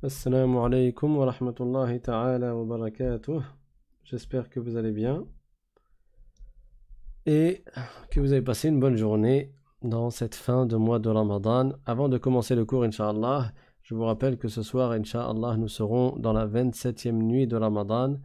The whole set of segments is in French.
Assalamu alaikum wa rahmatullahi ta'ala wa barakatuh. J'espère que vous allez bien et que vous avez passé une bonne journée dans cette fin de mois de Ramadan. Avant de commencer le cours, Inch'Allah, je vous rappelle que ce soir, Inch'Allah, nous serons dans la 27e nuit de Ramadan.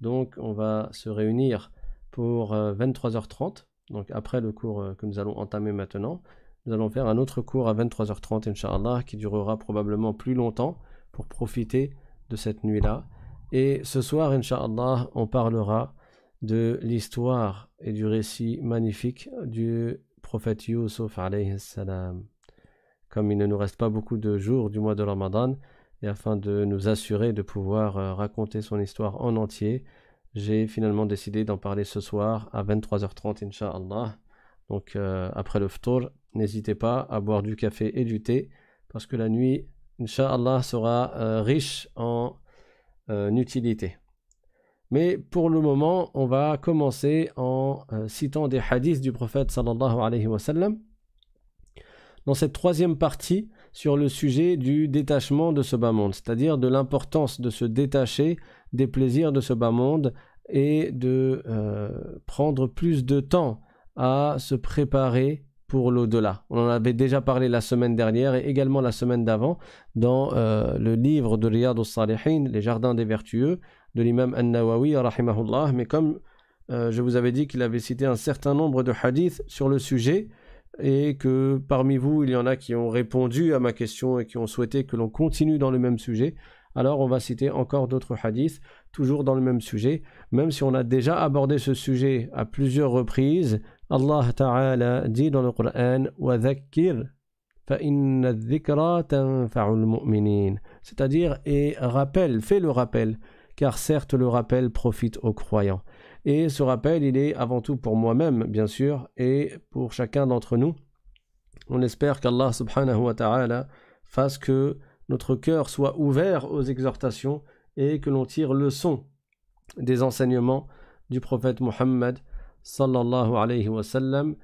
Donc, on va se réunir pour 23h30. Euh, Donc, après le cours euh, que nous allons entamer maintenant, nous allons faire un autre cours à 23h30, Inch'Allah, qui durera probablement plus longtemps pour profiter de cette nuit-là. Et ce soir, Inch'Allah, on parlera de l'histoire et du récit magnifique du prophète Yusuf alayhi salam. Comme il ne nous reste pas beaucoup de jours du mois de Ramadan, et afin de nous assurer de pouvoir euh, raconter son histoire en entier, j'ai finalement décidé d'en parler ce soir à 23h30, Inch'Allah. Donc euh, après le ftour, n'hésitez pas à boire du café et du thé, parce que la nuit, Inch'Allah sera euh, riche en euh, utilité. Mais pour le moment, on va commencer en euh, citant des hadiths du prophète sallallahu dans cette troisième partie sur le sujet du détachement de ce bas monde, c'est-à-dire de l'importance de se détacher des plaisirs de ce bas monde et de prendre plus de temps à se préparer pour l'au-delà. On en avait déjà parlé la semaine dernière et également la semaine d'avant dans euh, le livre de Riyad al-Salihin, Les Jardins des Vertueux, de l'imam An-Nawawi, rahimahullah. Mais comme euh, je vous avais dit qu'il avait cité un certain nombre de hadiths sur le sujet, et que parmi vous, il y en a qui ont répondu à ma question et qui ont souhaité que l'on continue dans le même sujet, alors on va citer encore d'autres hadiths, toujours dans le même sujet, même si on a déjà abordé ce sujet à plusieurs reprises Allah dit dans le C'est-à-dire, et rappelle, fais le rappel, car certes le rappel profite aux croyants. Et ce rappel, il est avant tout pour moi-même, bien sûr, et pour chacun d'entre nous. On espère qu'Allah subhanahu wa ta'ala fasse que notre cœur soit ouvert aux exhortations et que l'on tire leçon des enseignements du prophète Mohammed sallallahu alayhi wa sallam.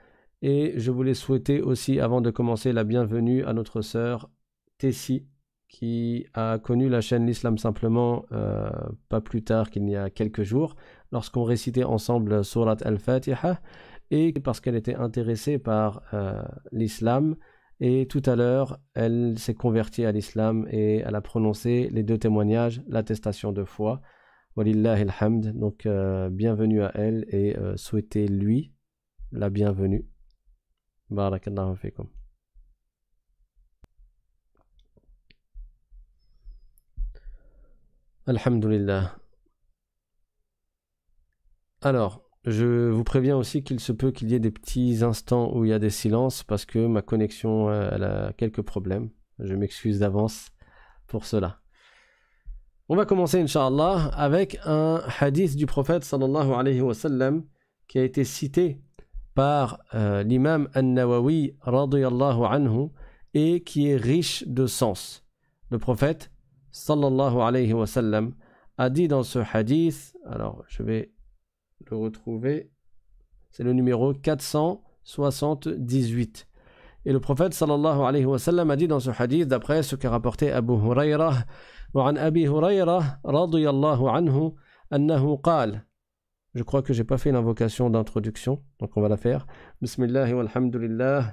Et je voulais souhaiter aussi, avant de commencer, la bienvenue à notre sœur Tessie, qui a connu la chaîne L'Islam simplement euh, pas plus tard qu'il y a quelques jours, lorsqu'on récitait ensemble Surat al-Fatiha, et parce qu'elle était intéressée par euh, l'islam, et tout à l'heure, elle s'est convertie à l'islam et elle a prononcé les deux témoignages, l'attestation de foi hamd. Donc, euh, bienvenue à elle et euh, souhaitez-lui la bienvenue. Barakallahu fikum. Alhamdulillah. Alors, je vous préviens aussi qu'il se peut qu'il y ait des petits instants où il y a des silences parce que ma connexion, euh, a quelques problèmes. Je m'excuse d'avance pour cela. On va commencer, Inch'Allah, avec un hadith du prophète sallallahu alayhi wa sallam qui a été cité par euh, l'imam al nawawi anhu et qui est riche de sens. Le prophète sallallahu alayhi wa sallam a dit dans ce hadith, alors je vais le retrouver, c'est le numéro 478. Et le prophète sallallahu alayhi wa sallam a dit dans ce hadith, d'après ce qu'a rapporté Abu Hurayrah, وعن أبي هريرة رضي الله عنه أنه قال Je crois que j'ai pas fait l'invocation d'introduction, donc on va la faire. Bismillah لله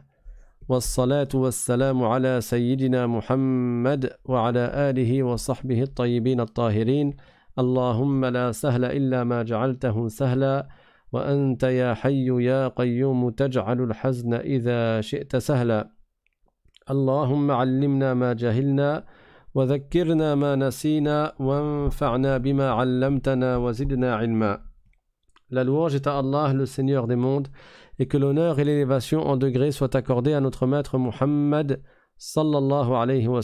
والصلاة والسلام على سيدنا محمد وعلى آله وصحبه الطيبين الطاهرين اللهم لا سهل إلا ما جعلته سهلا وأنت يا حي يا قيوم تجعل الحزن إذا شئت سهلا اللهم علمنا ما جهلنا وذكرنا La louange est à Allah, le Seigneur des mondes, et que l'honneur et l'élévation en degrés soient accordés à notre maître Muhammad sallallahu alayhi wa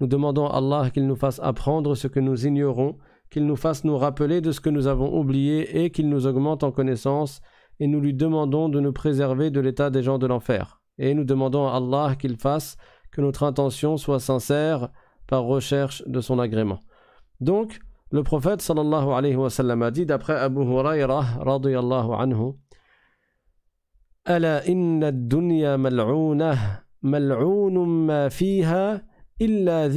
Nous demandons à Allah qu'il nous fasse apprendre ce que nous ignorons, qu'il nous fasse nous rappeler de ce que nous avons oublié et qu'il nous augmente en connaissance, et nous lui demandons de nous préserver de l'état des gens de l'enfer. Et nous demandons à Allah qu'il fasse que notre intention soit sincère, par recherche de son agrément. Donc, le prophète sallallahu alayhi wa sallam a dit d'après Abu Hurairah radiyallahu anhu dunya إن الدنيا ma fiha illa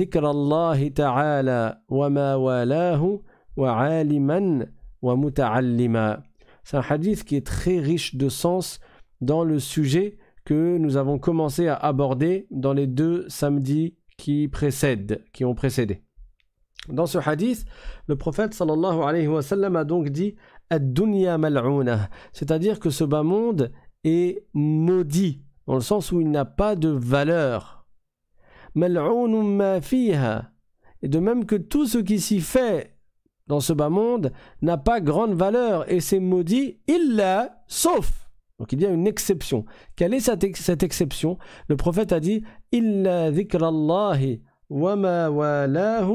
ta'ala wa ma walahu wa aliman wa muta'allima. C'est un hadith qui est très riche de sens dans le sujet que nous avons commencé à aborder dans les deux samedis qui précèdent, qui ont précédé. Dans ce hadith, le prophète sallallahu alayhi wa a donc dit c'est-à-dire que ce bas monde est maudit, dans le sens où il n'a pas de valeur. et de même que tout ce qui s'y fait dans ce bas monde n'a pas grande valeur et c'est maudit il l'a sauf. Donc il y a une exception. Quelle est cette exception Le prophète a dit إلا ذكر وما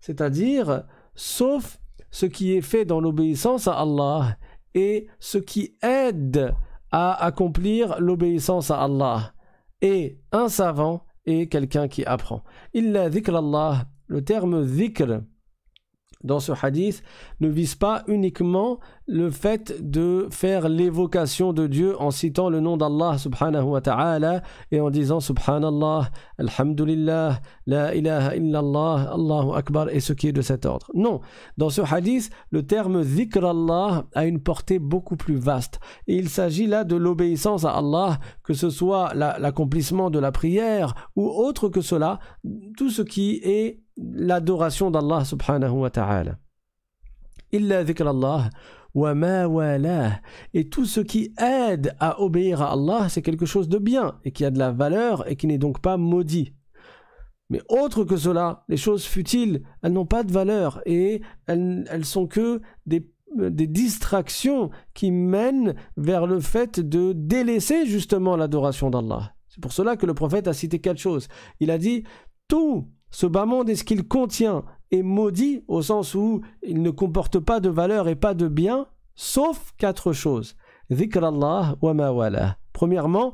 c'est-à-dire sauf ce qui est fait dans l'obéissance à Allah et ce qui aide à accomplir l'obéissance à Allah et un savant et quelqu'un qui apprend. Illa dhikr Allah, le terme dhikr dans ce hadith ne vise pas uniquement le fait de faire l'évocation de Dieu en citant le nom d'Allah subhanahu wa ta'ala et en disant subhanallah, alhamdulillah, la ilaha illallah, Allahu akbar et ce qui est de cet ordre. Non, dans ce hadith, le terme zikr Allah a une portée beaucoup plus vaste et il s'agit là de l'obéissance à Allah, que ce soit l'accomplissement de la prière ou autre que cela, tout ce qui est l'adoration d'Allah subhanahu wa ta'ala. Illa wa ma walah. Et tout ce qui aide à obéir à Allah, c'est quelque chose de bien et qui a de la valeur et qui n'est donc pas maudit. Mais autre que cela, les choses futiles, elles n'ont pas de valeur et elles, elles sont que des, distractions qui mènent vers le fait de délaisser justement l'adoration d'Allah. C'est pour cela que le prophète a cité quelque chose Il a dit tout ce bas monde et ce qu'il contient est maudit au sens où il ne comporte pas de valeur et pas de bien, sauf quatre choses. Allah wa mawala. Premièrement,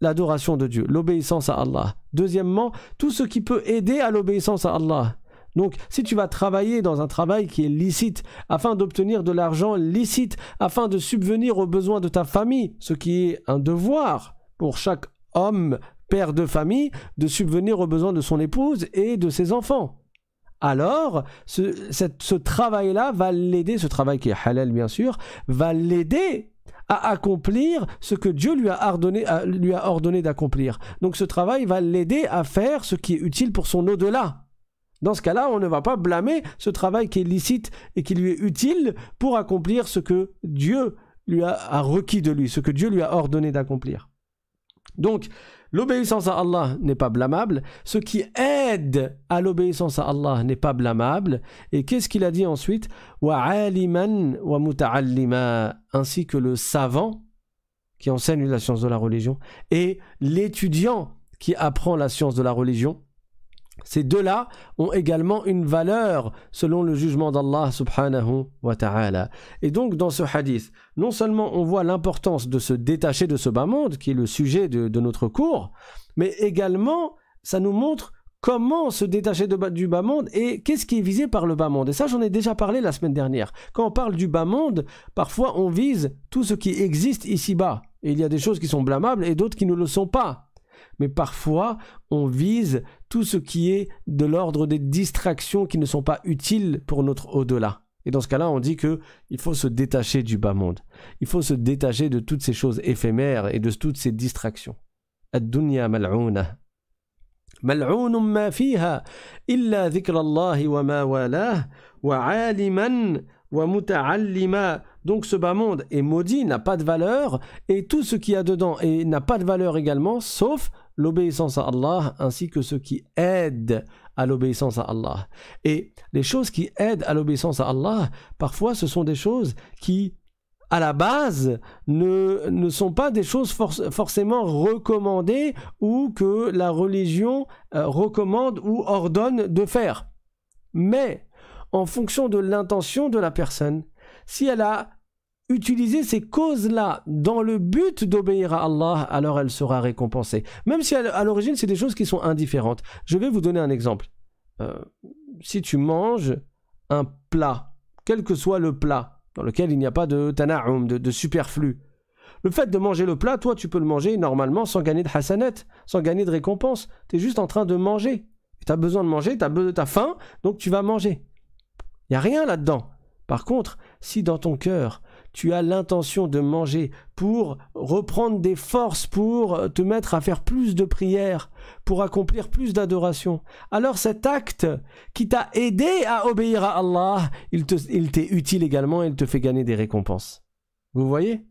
l'adoration de Dieu, l'obéissance à Allah. Deuxièmement, tout ce qui peut aider à l'obéissance à Allah. Donc, si tu vas travailler dans un travail qui est licite, afin d'obtenir de l'argent licite, afin de subvenir aux besoins de ta famille, ce qui est un devoir pour chaque homme père de famille, de subvenir aux besoins de son épouse et de ses enfants. Alors, ce, travail-là va l'aider, ce travail qui est halal bien sûr, va l'aider à accomplir ce que Dieu lui a ordonné, lui a ordonné d'accomplir. Donc ce travail va l'aider à faire ce qui est utile pour son au-delà. Dans ce cas-là, on ne va pas blâmer ce travail qui est licite et qui lui est utile pour accomplir ce que Dieu lui a requis de lui, ce que Dieu lui a ordonné d'accomplir. Donc, L'obéissance à Allah n'est pas blâmable. Ce qui aide à l'obéissance à Allah n'est pas blâmable. Et qu'est-ce qu'il a dit ensuite Wa ainsi que le savant qui enseigne la science de la religion et l'étudiant qui apprend la science de la religion ces deux-là ont également une valeur selon le jugement d'Allah subhanahu wa ta'ala. Et donc dans ce hadith, non seulement on voit l'importance de se détacher de ce bas monde, qui est le sujet de, notre cours, mais également ça nous montre comment se détacher de, du bas monde et qu'est-ce qui est visé par le bas monde. Et ça, j'en ai déjà parlé la semaine dernière. Quand on parle du bas monde, parfois on vise tout ce qui existe ici-bas. il y a des choses qui sont blâmables et d'autres qui ne le sont pas. Mais parfois, on vise tout ce qui est de l'ordre des distractions qui ne sont pas utiles pour notre au-delà. Et dans ce cas-là, on dit que il faut se détacher du bas monde. Il faut se détacher de toutes ces choses éphémères et de toutes ces distractions. wa Wa aliman »« Wa muta'allima » Donc ce bas monde est maudit, n'a pas de valeur, et tout ce qu'il y a dedans n'a pas de valeur également, sauf l'obéissance à Allah ainsi que ce qui aide à l'obéissance à Allah. Et les choses qui aident à l'obéissance à Allah, parfois ce sont des choses qui, à la base, ne, ne sont pas des choses forcément recommandées ou que la religion euh, recommande ou ordonne de faire. Mais, en fonction de l'intention de la personne, si elle a utiliser ces causes-là dans le but d'obéir à Allah, alors elle sera récompensée. Même si à l'origine, c'est des choses qui sont indifférentes. Je vais vous donner un exemple. Euh, si tu manges un plat, quel que soit le plat, dans lequel il n'y a pas de tana'um, de, superflu, le fait de manger le plat, toi, tu peux le manger normalement sans gagner de hasanet, sans gagner de récompense. Tu es juste en train de manger. Tu as besoin de manger, tu as, as faim, donc tu vas manger. Il n'y a rien là-dedans. Par contre, si dans ton cœur, tu as l'intention de manger, pour reprendre des forces, pour euh, te mettre à faire plus de prières, pour accomplir plus d'adoration. Alors cet acte qui t'a aidé à obéir à Allah, il t'est utile également, et il te fait gagner des récompenses. Vous voyez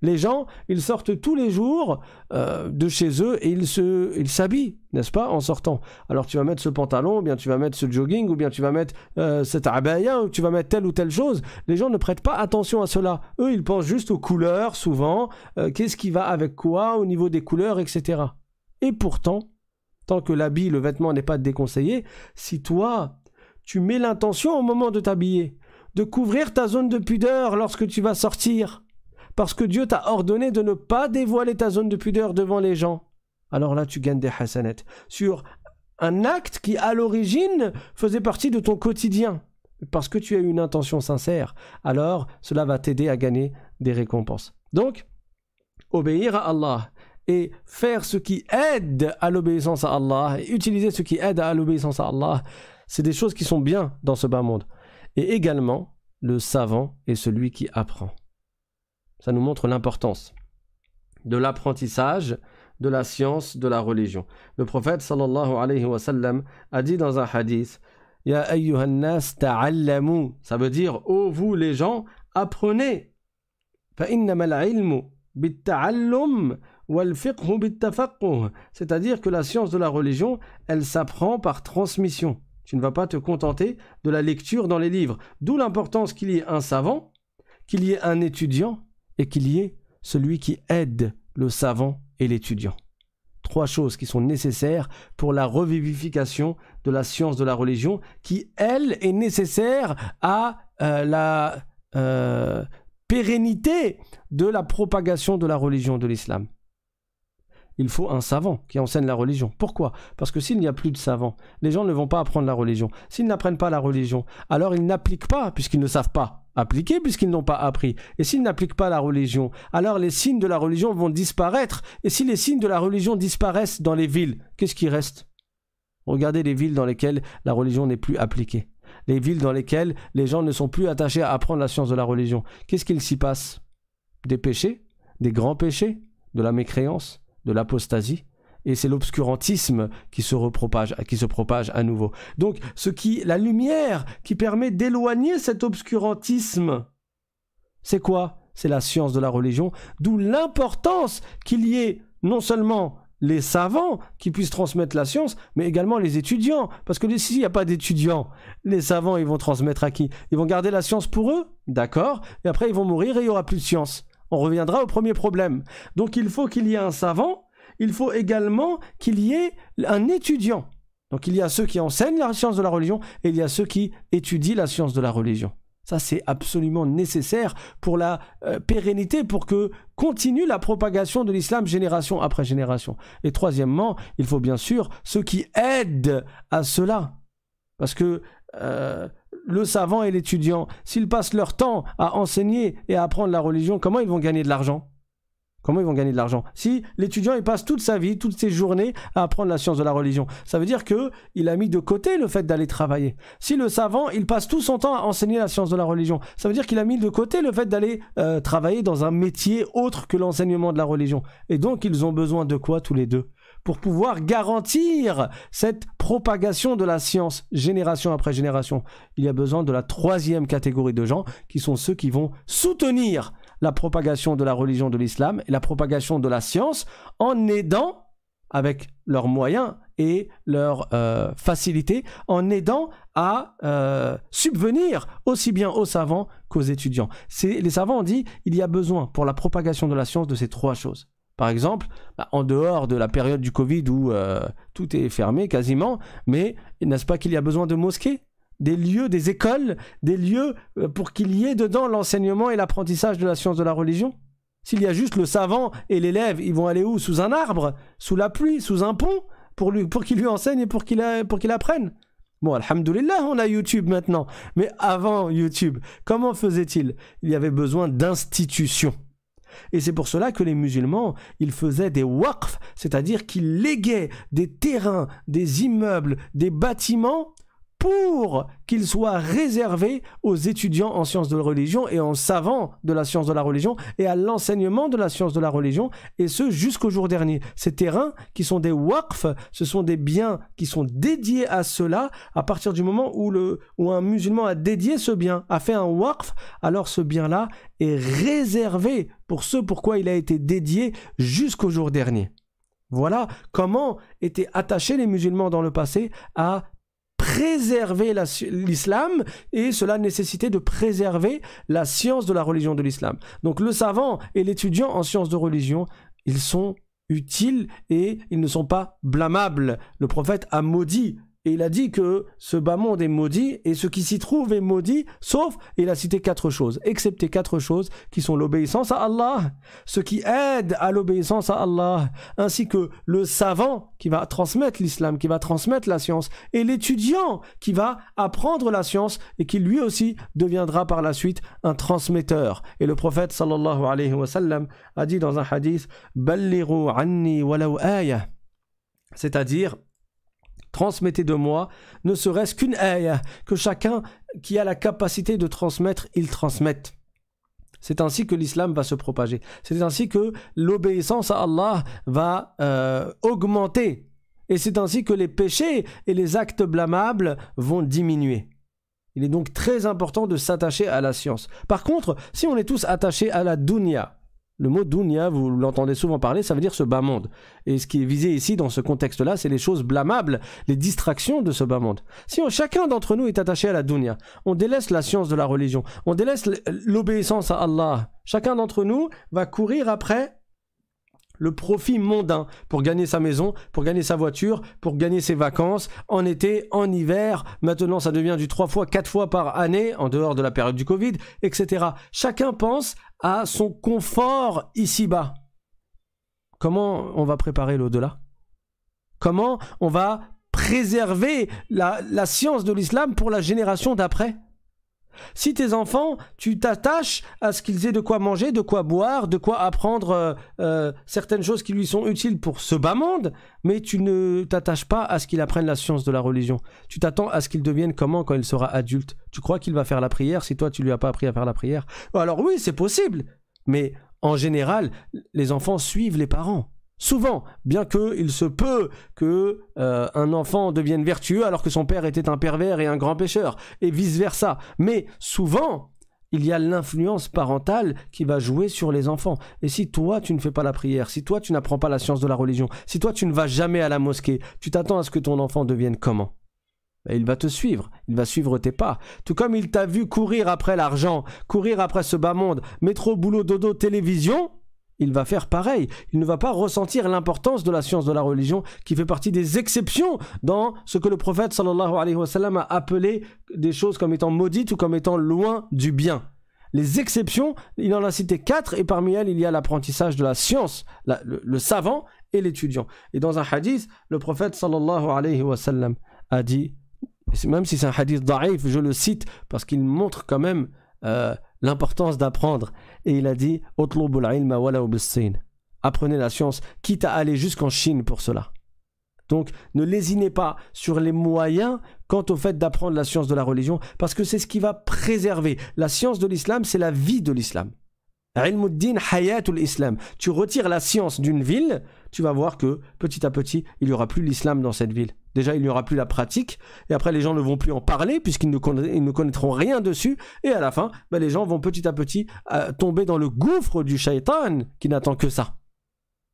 les gens, ils sortent tous les jours euh, de chez eux et ils se, s'habillent, n'est-ce pas, en sortant. Alors tu vas mettre ce pantalon, ou bien tu vas mettre ce jogging, ou bien tu vas mettre euh, cette cet abaya, ou tu vas mettre telle ou telle chose. Les gens ne prêtent pas attention à cela. Eux, ils pensent juste aux couleurs, souvent. Euh, qu'est-ce qui va avec quoi au niveau des couleurs, etc. Et pourtant, tant que l'habit, le vêtement n'est pas déconseillé, si toi, tu mets l'intention au moment de t'habiller, de couvrir ta zone de pudeur lorsque tu vas sortir, parce que Dieu t'a ordonné de ne pas dévoiler ta zone de pudeur devant les gens. Alors là, tu gagnes des hasanets sur un acte qui, à l'origine, faisait partie de ton quotidien. Parce que tu as une intention sincère, alors cela va t'aider à gagner des récompenses. Donc, obéir à Allah et faire ce qui aide à l'obéissance à Allah et utiliser ce qui aide à l'obéissance à Allah, c'est des choses qui sont bien dans ce bas monde. Et également, le savant est celui qui apprend. Ça nous montre l'importance de l'apprentissage de la science de la religion. Le prophète sallallahu alayhi wa sallam a dit dans un hadith Ya ayyuhannas ta'allamu. Ça veut dire Ô oh, vous les gens, apprenez. C'est-à-dire que la science de la religion, elle s'apprend par transmission. Tu ne vas pas te contenter de la lecture dans les livres. D'où l'importance qu'il y ait un savant, qu'il y ait un étudiant, et qu'il y ait celui qui aide le savant et l'étudiant. Trois choses qui sont nécessaires pour la revivification de la science de la religion, qui, elle, est nécessaire à euh, la euh, pérennité de la propagation de la religion de l'islam il faut un savant qui enseigne la religion. Pourquoi Parce que s'il n'y a plus de savants, les gens ne vont pas apprendre la religion. S'ils n'apprennent pas la religion, alors ils n'appliquent pas puisqu'ils ne savent pas appliquer puisqu'ils n'ont pas appris. Et s'ils n'appliquent pas la religion, alors les signes de la religion vont disparaître. Et si les signes de la religion disparaissent dans les villes, qu'est-ce qui reste Regardez les villes dans lesquelles la religion n'est plus appliquée. Les villes dans lesquelles les gens ne sont plus attachés à apprendre la science de la religion. Qu'est-ce qu'il s'y passe Des péchés Des grands péchés De la mécréance de l'apostasie, et c'est l'obscurantisme qui se qui se propage à nouveau. Donc, ce qui, la lumière qui permet d'éloigner cet obscurantisme, c'est quoi C'est la science de la religion, d'où l'importance qu'il y ait non seulement les savants qui puissent transmettre la science, mais également les étudiants. Parce que s'il n'y a pas d'étudiants, les savants, ils vont transmettre à qui Ils vont garder la science pour eux, d'accord Et après, ils vont mourir et il n'y aura plus de science. On reviendra au premier problème. Donc il faut qu'il y ait un savant, il faut également qu'il y ait un étudiant. Donc il y a ceux qui enseignent la science de la religion et il y a ceux qui étudient la science de la religion. Ça, c'est absolument nécessaire pour la euh, pérennité, pour que continue la propagation de l'islam génération après génération. Et troisièmement, il faut bien sûr ceux qui aident à cela. Parce que euh, le savant et l'étudiant, s'ils passent leur temps à enseigner et à apprendre la religion, comment ils vont gagner de l'argent Comment ils vont gagner de l'argent Si l'étudiant il passe toute sa vie, toutes ses journées à apprendre la science de la religion, ça veut dire que il a mis de côté le fait d'aller travailler. Si le savant il passe tout son temps à enseigner la science de la religion, ça veut dire qu'il a mis de côté le fait d'aller euh, travailler dans un métier autre que l'enseignement de la religion. Et donc ils ont besoin de quoi tous les deux pour pouvoir garantir cette propagation de la science génération après génération. Il y a besoin de la troisième catégorie de gens qui sont ceux qui vont soutenir la propagation de la religion de l'islam et la propagation de la science en aidant avec leurs moyens et leurs euh, facilités, en aidant à euh, subvenir aussi bien aux savants qu'aux étudiants. Les savants ont dit il y a besoin pour la propagation de la science de ces trois choses par exemple, bah, en dehors de la période du Covid où euh, tout est fermé quasiment, mais n'est-ce pas qu'il y a besoin de mosquées des lieux, des écoles, des lieux euh, pour qu'il y ait dedans l'enseignement et l'apprentissage de la science de la religion S'il y a juste le savant et l'élève, ils vont aller où Sous un arbre, sous la pluie, sous un pont, pour, pour qu'il lui enseigne et euh, pour qu'il, apprenne Bon, alhamdulillah, on a YouTube maintenant. Mais avant YouTube, comment faisait-il Il y avait besoin d'institutions. Et c'est pour cela que les musulmans, ils faisaient des waqf, c'est-à-dire qu'ils léguaient des terrains, des immeubles, des bâtiments pour qu'il soit réservé aux étudiants en sciences de la religion et en savants de la science de la religion et à l'enseignement de la science de la religion, et ce jusqu'au jour dernier. Ces terrains qui sont des waqf, ce sont des biens qui sont dédiés à cela à partir du moment où, le, où un musulman a dédié ce bien, a fait un waqf, alors ce bien-là est réservé pour ce pourquoi il a été dédié jusqu'au jour dernier. Voilà comment étaient attachés les musulmans dans le passé à préserver l'islam et cela nécessitait de préserver la science de la religion de l'islam. Donc le savant et l'étudiant en sciences de religion, ils sont utiles et ils ne sont pas blâmables. Le prophète a maudit et il a dit que ce bas monde est maudit et ce qui s'y trouve est maudit, sauf, il a cité quatre choses, excepté quatre choses qui sont l'obéissance à Allah, ce qui aide à l'obéissance à Allah, ainsi que le savant qui va transmettre l'islam, qui va transmettre la science, et l'étudiant qui va apprendre la science et qui lui aussi deviendra par la suite un transmetteur. Et le prophète sallallahu alayhi wa sallam a dit dans un hadith, anni c'est-à-dire transmettez de moi, ne serait-ce qu'une aïe, que chacun qui a la capacité de transmettre, il transmette. C'est ainsi que l'islam va se propager. C'est ainsi que l'obéissance à Allah va euh, augmenter. Et c'est ainsi que les péchés et les actes blâmables vont diminuer. Il est donc très important de s'attacher à la science. Par contre, si on est tous attachés à la dunya, le mot dunya, vous l'entendez souvent parler, ça veut dire ce bas monde. Et ce qui est visé ici, dans ce contexte-là, c'est les choses blâmables, les distractions de ce bas monde. Si on, chacun d'entre nous est attaché à la dunya, on délaisse la science de la religion, on délaisse l'obéissance à Allah, chacun d'entre nous va courir après le profit mondain pour gagner sa maison, pour gagner sa voiture, pour gagner ses vacances, en été, en hiver. Maintenant, ça devient du 3 fois, 4 fois par année, en dehors de la période du Covid, etc. Chacun pense à son confort ici-bas. Comment on va préparer l'au-delà Comment on va préserver la, la science de l'islam pour la génération d'après si tes enfants, tu t'attaches à ce qu'ils aient de quoi manger, de quoi boire, de quoi apprendre euh, euh, certaines choses qui lui sont utiles pour ce bas monde, mais tu ne t'attaches pas à ce qu'ils apprennent la science de la religion. Tu t'attends à ce qu'ils deviennent comment quand il sera adulte. Tu crois qu'il va faire la prière si toi tu lui as pas appris à faire la prière. Alors oui, c'est possible, mais en général, les enfants suivent les parents. Souvent, bien que il se peut que euh, un enfant devienne vertueux alors que son père était un pervers et un grand pécheur, et vice versa. Mais souvent, il y a l'influence parentale qui va jouer sur les enfants. Et si toi, tu ne fais pas la prière, si toi, tu n'apprends pas la science de la religion, si toi, tu ne vas jamais à la mosquée, tu t'attends à ce que ton enfant devienne comment ben, Il va te suivre, il va suivre tes pas. Tout comme il t'a vu courir après l'argent, courir après ce bas monde, métro, boulot, dodo, télévision, il va faire pareil. Il ne va pas ressentir l'importance de la science de la religion qui fait partie des exceptions dans ce que le prophète sallallahu alayhi wa sallam a appelé des choses comme étant maudites ou comme étant loin du bien. Les exceptions, il en a cité quatre et parmi elles il y a l'apprentissage de la science, le, savant et l'étudiant. Et dans un hadith, le prophète sallallahu alayhi wa sallam a dit, même si c'est un hadith d'arif, je le cite parce qu'il montre quand même euh, l'importance d'apprendre et il a dit Apprenez la science, quitte à aller jusqu'en Chine pour cela. Donc ne lésinez pas sur les moyens quant au fait d'apprendre la science de la religion, parce que c'est ce qui va préserver. La science de l'islam, c'est la vie de l'islam. Ilmuddin Hayatul Islam. Tu retires la science d'une ville, tu vas voir que petit à petit, il n'y aura plus l'islam dans cette ville. Déjà, il n'y aura plus la pratique, et après, les gens ne vont plus en parler, puisqu'ils ne, connaîtront rien dessus, et à la fin, bah, les gens vont petit à petit euh, tomber dans le gouffre du shaitan, qui n'attend que ça.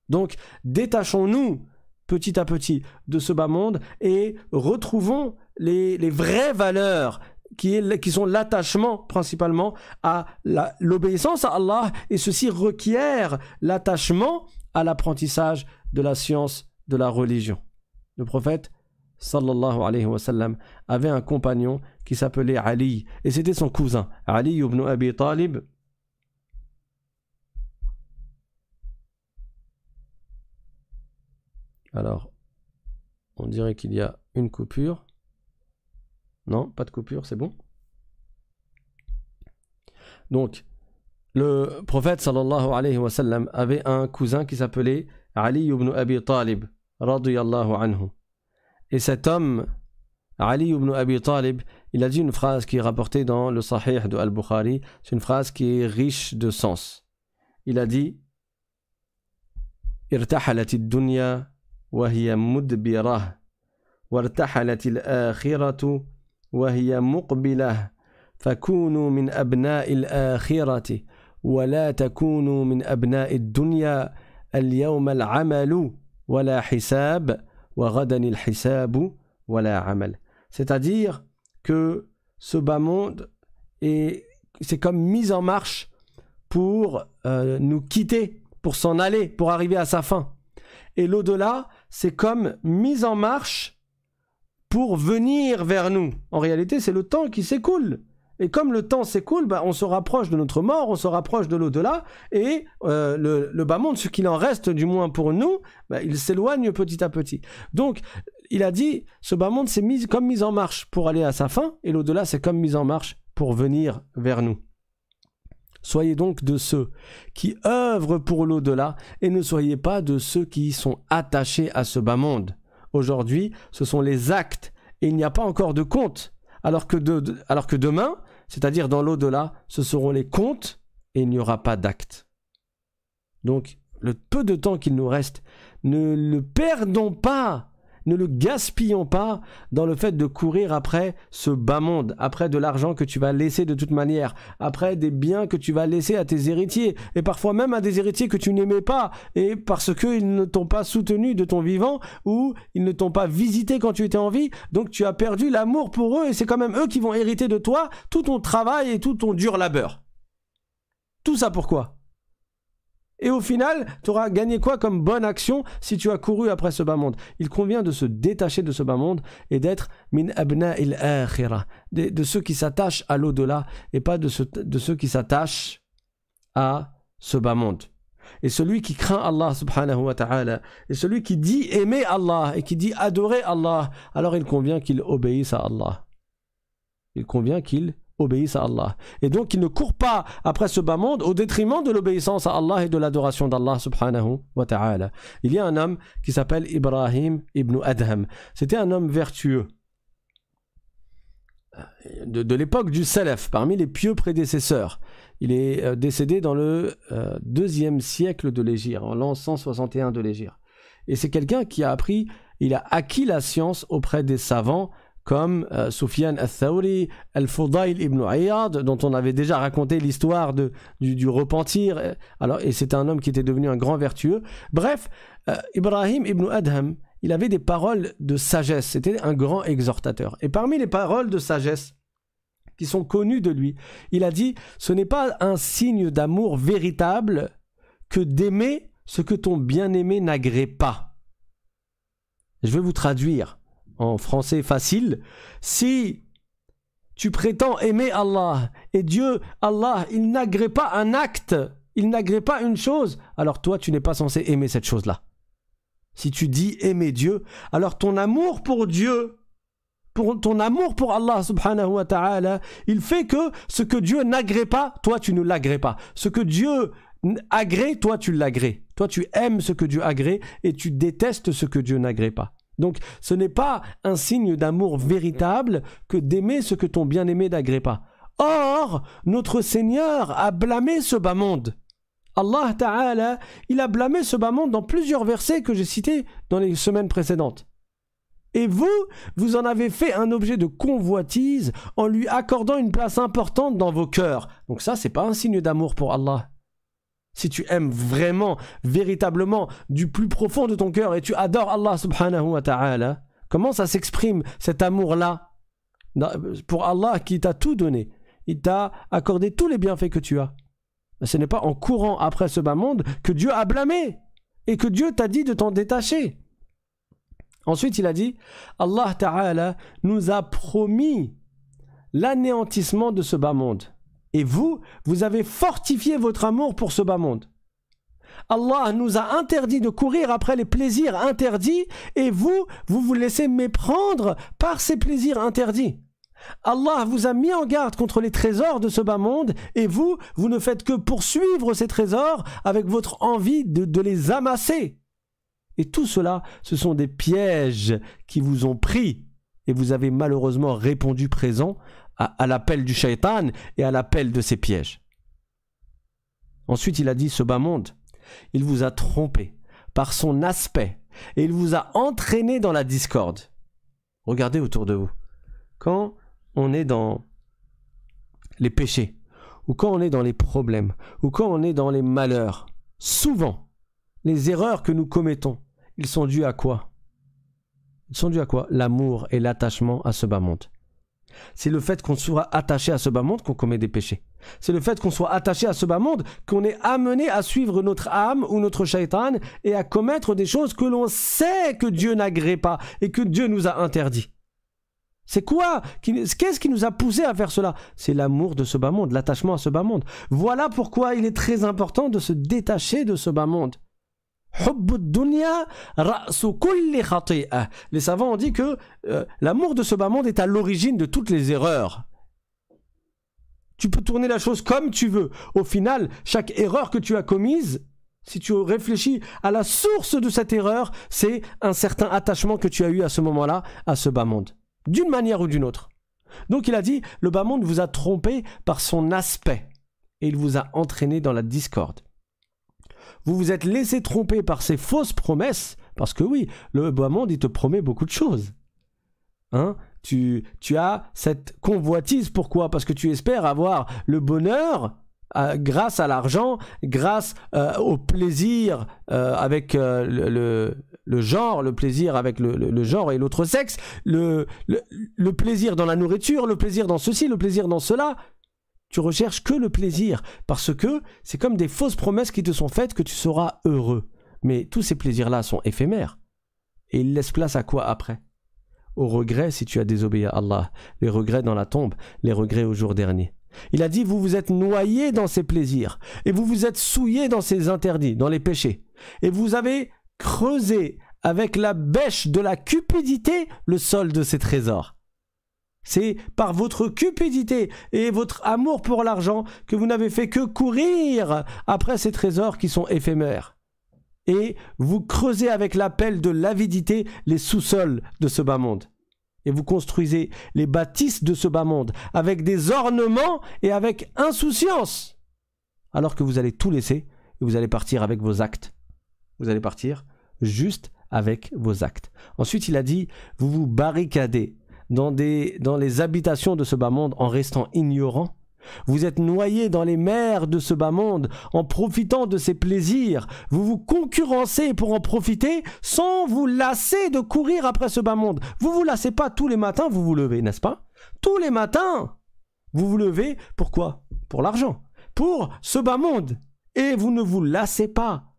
Donc, détachons-nous petit à petit de ce bas monde, et retrouvons les, vraies valeurs qui sont l'attachement principalement à l'obéissance à Allah, et ceci requiert l'attachement à l'apprentissage de la science de la religion. Le prophète sallallahu alayhi wa sallam, avait un compagnon qui s'appelait Ali, et c'était son cousin, Ali ibn Abi Talib. Alors, on dirait qu'il y a une coupure. Non, pas de coupure, c'est bon. Donc, le prophète sallallahu alayhi wa sallam avait un cousin qui s'appelait Ali ibn Abi Talib, radiyallahu anhu. Et cet homme, Ali ibn Abi Talib, il a dit une phrase qui est rapportée dans le Sahih de Al-Bukhari, c'est une phrase qui est riche de sens. Il a dit ارتحلت الدنيا وهي مدبرة وارتحلت الآخرة وهي مقبلة فكونوا من أبناء الآخرة c'est-à-dire que ce bas monde est c'est comme mise en marche pour euh, nous quitter pour s'en aller pour arriver à sa fin et l'au-delà c'est comme mise en marche pour venir vers nous en réalité c'est le temps qui s'écoule et comme le temps s'écoule, bah, on se rapproche de notre mort, on se rapproche de l'au-delà, et euh, le, bas-monde, ce qu'il en reste du moins pour nous, bah, il s'éloigne petit à petit. Donc, il a dit, ce bas-monde, c'est mis, comme mise en marche pour aller à sa fin, et l'au-delà, c'est comme mise en marche pour venir vers nous. Soyez donc de ceux qui œuvrent pour l'au-delà, et ne soyez pas de ceux qui sont attachés à ce bas-monde. Aujourd'hui, ce sont les actes, et il n'y a pas encore de compte alors que, demain, c'est-à-dire dans l'au-delà, ce seront les comptes et il n'y aura pas d'acte. Donc, le peu de temps qu'il nous reste, ne le perdons pas ne le gaspillons pas dans le fait de courir après ce bas monde, après de l'argent que tu vas laisser de toute manière, après des biens que tu vas laisser à tes héritiers, et parfois même à des héritiers que tu n'aimais pas, et parce qu'ils ne t'ont pas soutenu de ton vivant, ou ils ne t'ont pas visité quand tu étais en vie, donc tu as perdu l'amour pour eux, et c'est quand même eux qui vont hériter de toi tout ton travail et tout ton dur labeur. Tout ça pourquoi et au final, tu auras gagné quoi comme bonne action si tu as couru après ce bas monde Il convient de se détacher de ce bas monde et d'être min abna il de, de ceux qui s'attachent à l'au-delà et pas de, de ceux qui s'attachent à ce bas monde. Et celui qui craint Allah subhanahu wa ta'ala, et celui qui dit aimer Allah et qui dit adorer Allah, alors il convient qu'il obéisse à Allah. Il convient qu'il obéissent à Allah. Et donc ils ne courent pas après ce bas monde au détriment de l'obéissance à Allah et de l'adoration d'Allah subhanahu wa ta'ala. Il y a un homme qui s'appelle Ibrahim ibn Adham. C'était un homme vertueux de, l'époque du Salaf, parmi les pieux prédécesseurs. Il est euh, décédé dans le euh, deuxième siècle de l'Égir, en l'an 161 de l'Égir. Et c'est quelqu'un qui a appris, il a acquis la science auprès des savants comme euh, Soufiane al-Thawri, Al-Fudayl ibn Ayyad, dont on avait déjà raconté l'histoire du, du repentir, alors, et c'était un homme qui était devenu un grand vertueux. Bref, euh, Ibrahim ibn Adham, il avait des paroles de sagesse, c'était un grand exhortateur. Et parmi les paroles de sagesse qui sont connues de lui, il a dit, ce n'est pas un signe d'amour véritable que d'aimer ce que ton bien-aimé n'agrée pas. Je vais vous traduire en français facile, si tu prétends aimer Allah et Dieu, Allah, il n'agrée pas un acte, il n'agrée pas une chose, alors toi tu n'es pas censé aimer cette chose-là. Si tu dis aimer Dieu, alors ton amour pour Dieu, pour ton amour pour Allah subhanahu wa ta'ala, il fait que ce que Dieu n'agrée pas, toi tu ne l'agrées pas. Ce que Dieu agrée, toi tu l'agrées. Toi tu aimes ce que Dieu agrée et tu détestes ce que Dieu n'agrée pas. Donc ce n'est pas un signe d'amour véritable que d'aimer ce que ton bien-aimé n'agrée pas. Or, notre Seigneur a blâmé ce bas monde. Allah Ta'ala, il a blâmé ce bas monde dans plusieurs versets que j'ai cités dans les semaines précédentes. Et vous, vous en avez fait un objet de convoitise en lui accordant une place importante dans vos cœurs. Donc ça, c'est pas un signe d'amour pour Allah si tu aimes vraiment, véritablement, du plus profond de ton cœur et tu adores Allah subhanahu wa ta'ala, comment ça s'exprime cet amour-là pour Allah qui t'a tout donné Il t'a accordé tous les bienfaits que tu as. Ce n'est pas en courant après ce bas monde que Dieu a blâmé et que Dieu t'a dit de t'en détacher. Ensuite, il a dit Allah Ta'ala nous a promis l'anéantissement de ce bas monde. Et vous, vous avez fortifié votre amour pour ce bas monde. Allah nous a interdit de courir après les plaisirs interdits et vous, vous vous laissez méprendre par ces plaisirs interdits. Allah vous a mis en garde contre les trésors de ce bas monde et vous, vous ne faites que poursuivre ces trésors avec votre envie de, de les amasser. Et tout cela, ce sont des pièges qui vous ont pris et vous avez malheureusement répondu présent à, l'appel du shaitan et à l'appel de ses pièges. Ensuite, il a dit ce bas monde, il vous a trompé par son aspect et il vous a entraîné dans la discorde. Regardez autour de vous. Quand on est dans les péchés, ou quand on est dans les problèmes, ou quand on est dans les malheurs, souvent, les erreurs que nous commettons, ils sont dus à quoi Ils sont dus à quoi L'amour et l'attachement à ce bas monde. C'est le fait qu'on soit attaché à ce bas monde qu'on commet des péchés. C'est le fait qu'on soit attaché à ce bas monde qu'on est amené à suivre notre âme ou notre shaitan et à commettre des choses que l'on sait que Dieu n'agrée pas et que Dieu nous a interdit. C'est quoi Qu'est-ce qui nous a poussé à faire cela C'est l'amour de ce bas monde, l'attachement à ce bas monde. Voilà pourquoi il est très important de se détacher de ce bas monde. Les savants ont dit que euh, l'amour de ce bas monde est à l'origine de toutes les erreurs. Tu peux tourner la chose comme tu veux. Au final, chaque erreur que tu as commise, si tu réfléchis à la source de cette erreur, c'est un certain attachement que tu as eu à ce moment-là à ce bas monde, d'une manière ou d'une autre. Donc il a dit, le bas monde vous a trompé par son aspect et il vous a entraîné dans la discorde. Vous vous êtes laissé tromper par ces fausses promesses, parce que oui, le bon monde, il te promet beaucoup de choses. Hein tu, as cette convoitise, pourquoi Parce que tu espères avoir le bonheur euh, grâce à l'argent, grâce euh, au plaisir euh, avec le, genre, le plaisir avec le genre et l'autre sexe, le, plaisir dans la nourriture, le plaisir dans ceci, le plaisir dans cela. Tu recherches que le plaisir, parce que c'est comme des fausses promesses qui te sont faites que tu seras heureux. Mais tous ces plaisirs-là sont éphémères. Et ils laissent place à quoi après Au regret si tu as désobéi à Allah, les regrets dans la tombe, les regrets au jour dernier. Il a dit, vous vous êtes noyé dans ces plaisirs, et vous vous êtes souillé dans ces interdits, dans les péchés, et vous avez creusé avec la bêche de la cupidité le sol de ces trésors. C'est par votre cupidité et votre amour pour l'argent que vous n'avez fait que courir après ces trésors qui sont éphémères. Et vous creusez avec l'appel de l'avidité les sous-sols de ce bas monde. Et vous construisez les bâtisses de ce bas monde avec des ornements et avec insouciance. Alors que vous allez tout laisser et vous allez partir avec vos actes. Vous allez partir juste avec vos actes. Ensuite, il a dit, vous vous barricadez dans, des, dans les habitations de ce bas monde en restant ignorant. Vous êtes noyé dans les mers de ce bas monde en profitant de ses plaisirs. Vous vous concurrencez pour en profiter sans vous lasser de courir après ce bas monde. Vous vous lassez pas tous les matins, vous vous levez, n'est-ce pas Tous les matins, vous vous levez. Pourquoi Pour l'argent. Pour ce bas monde. Et vous ne vous lassez pas.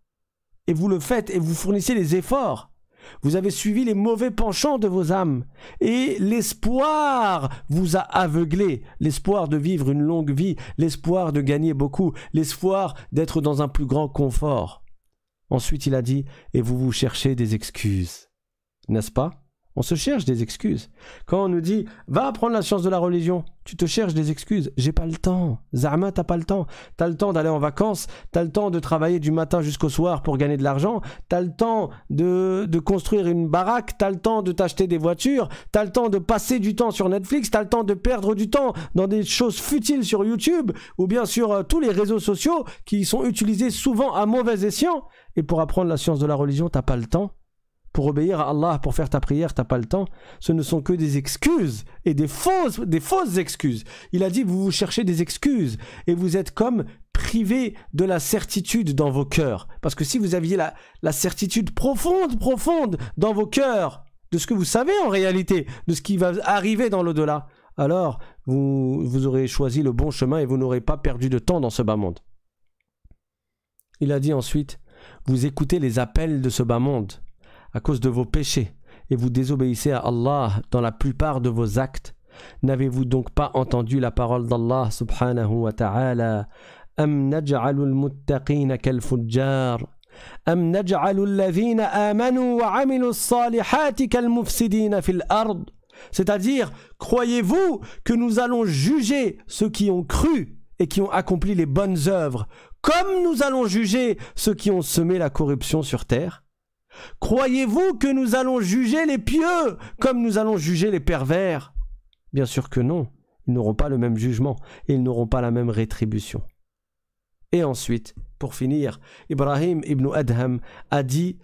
Et vous le faites et vous fournissez les efforts. Vous avez suivi les mauvais penchants de vos âmes, et l'espoir vous a aveuglé, l'espoir de vivre une longue vie, l'espoir de gagner beaucoup, l'espoir d'être dans un plus grand confort. Ensuite il a dit, et vous vous cherchez des excuses, n'est-ce pas on se cherche des excuses. Quand on nous dit va apprendre la science de la religion, tu te cherches des excuses. J'ai pas le temps. Zarma, t'as pas le temps. T'as le temps d'aller en vacances. T'as le temps de travailler du matin jusqu'au soir pour gagner de l'argent. T'as le temps de, construire une baraque. T'as le temps de t'acheter des voitures. T'as le temps de passer du temps sur Netflix. T'as le temps de perdre du temps dans des choses futiles sur YouTube ou bien sur euh, tous les réseaux sociaux qui sont utilisés souvent à mauvais escient. Et pour apprendre la science de la religion, t'as pas le temps pour obéir à Allah, pour faire ta prière, t'as pas le temps. Ce ne sont que des excuses et des fausses, des fausses excuses. Il a dit, vous vous cherchez des excuses et vous êtes comme privé de la certitude dans vos cœurs. Parce que si vous aviez la, la certitude profonde, profonde dans vos cœurs, de ce que vous savez en réalité, de ce qui va arriver dans l'au-delà, alors vous, vous aurez choisi le bon chemin et vous n'aurez pas perdu de temps dans ce bas monde. Il a dit ensuite, vous écoutez les appels de ce bas monde à cause de vos péchés, et vous désobéissez à Allah dans la plupart de vos actes, n'avez-vous donc pas entendu la parole d'Allah subhanahu wa ta'ala Kal Am amanu fil C'est-à-dire, croyez-vous que nous allons juger ceux qui ont cru et qui ont accompli les bonnes œuvres, comme nous allons juger ceux qui ont semé la corruption sur terre Croyez-vous que nous allons juger les pieux comme nous allons juger les pervers Bien sûr que non. Ils n'auront pas le même jugement et ils n'auront pas la même rétribution. Et ensuite, pour finir, Ibrahim ibn Adham a dit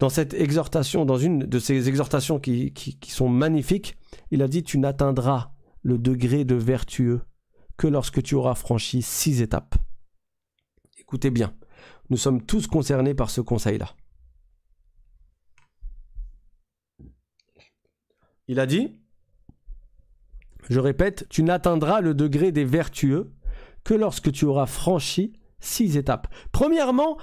dans cette exhortation, dans une de ces exhortations qui, qui sont magnifiques, il a dit Tu n'atteindras le degré de vertueux que lorsque tu auras franchi six étapes. Écoutez bien, nous sommes tous concernés par ce conseil-là. Il a dit, je répète, tu n'atteindras le degré des vertueux que lorsque tu auras franchi six étapes. Premièrement,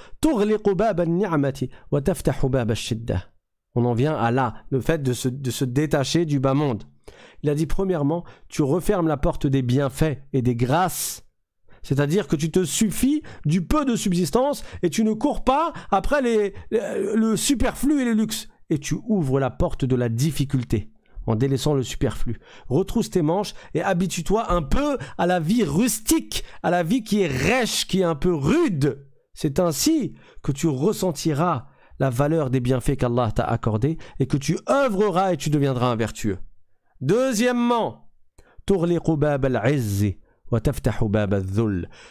on en vient à là, le fait de se, détacher du bas monde. Il a dit premièrement, tu refermes la porte des bienfaits et des grâces. C'est-à-dire que tu te suffis du peu de subsistance et tu ne cours pas après le superflu et le luxe. Et tu ouvres la porte de la difficulté en délaissant le superflu. Retrousse tes manches et habitue-toi un peu à la vie rustique, à la vie qui est rêche, qui est un peu rude. C'est ainsi que tu ressentiras la valeur des bienfaits qu'Allah t'a accordés et que tu œuvreras et tu deviendras un vertueux. Deuxièmement,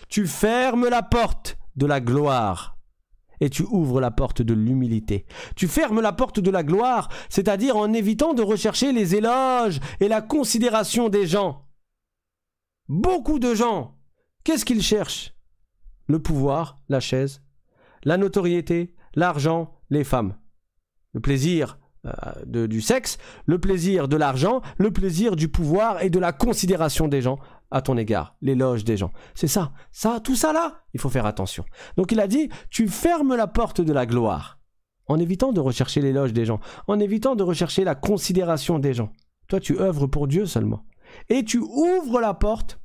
tu fermes la porte de la gloire et tu ouvres la porte de l'humilité. Tu fermes la porte de la gloire, c'est-à-dire en évitant de rechercher les éloges et la considération des gens. Beaucoup de gens, qu'est-ce qu'ils cherchent Le pouvoir, la chaise, la notoriété, l'argent, les femmes. Le plaisir euh, du sexe, le plaisir de l'argent, le plaisir du pouvoir et de la considération des gens à ton égard, l'éloge des gens. C'est ça, ça, tout ça là, il faut faire attention. Donc il a dit, tu fermes la porte de la gloire, en évitant de rechercher l'éloge des gens, en évitant de rechercher la considération des gens. Toi, tu œuvres pour Dieu seulement. Et tu ouvres la porte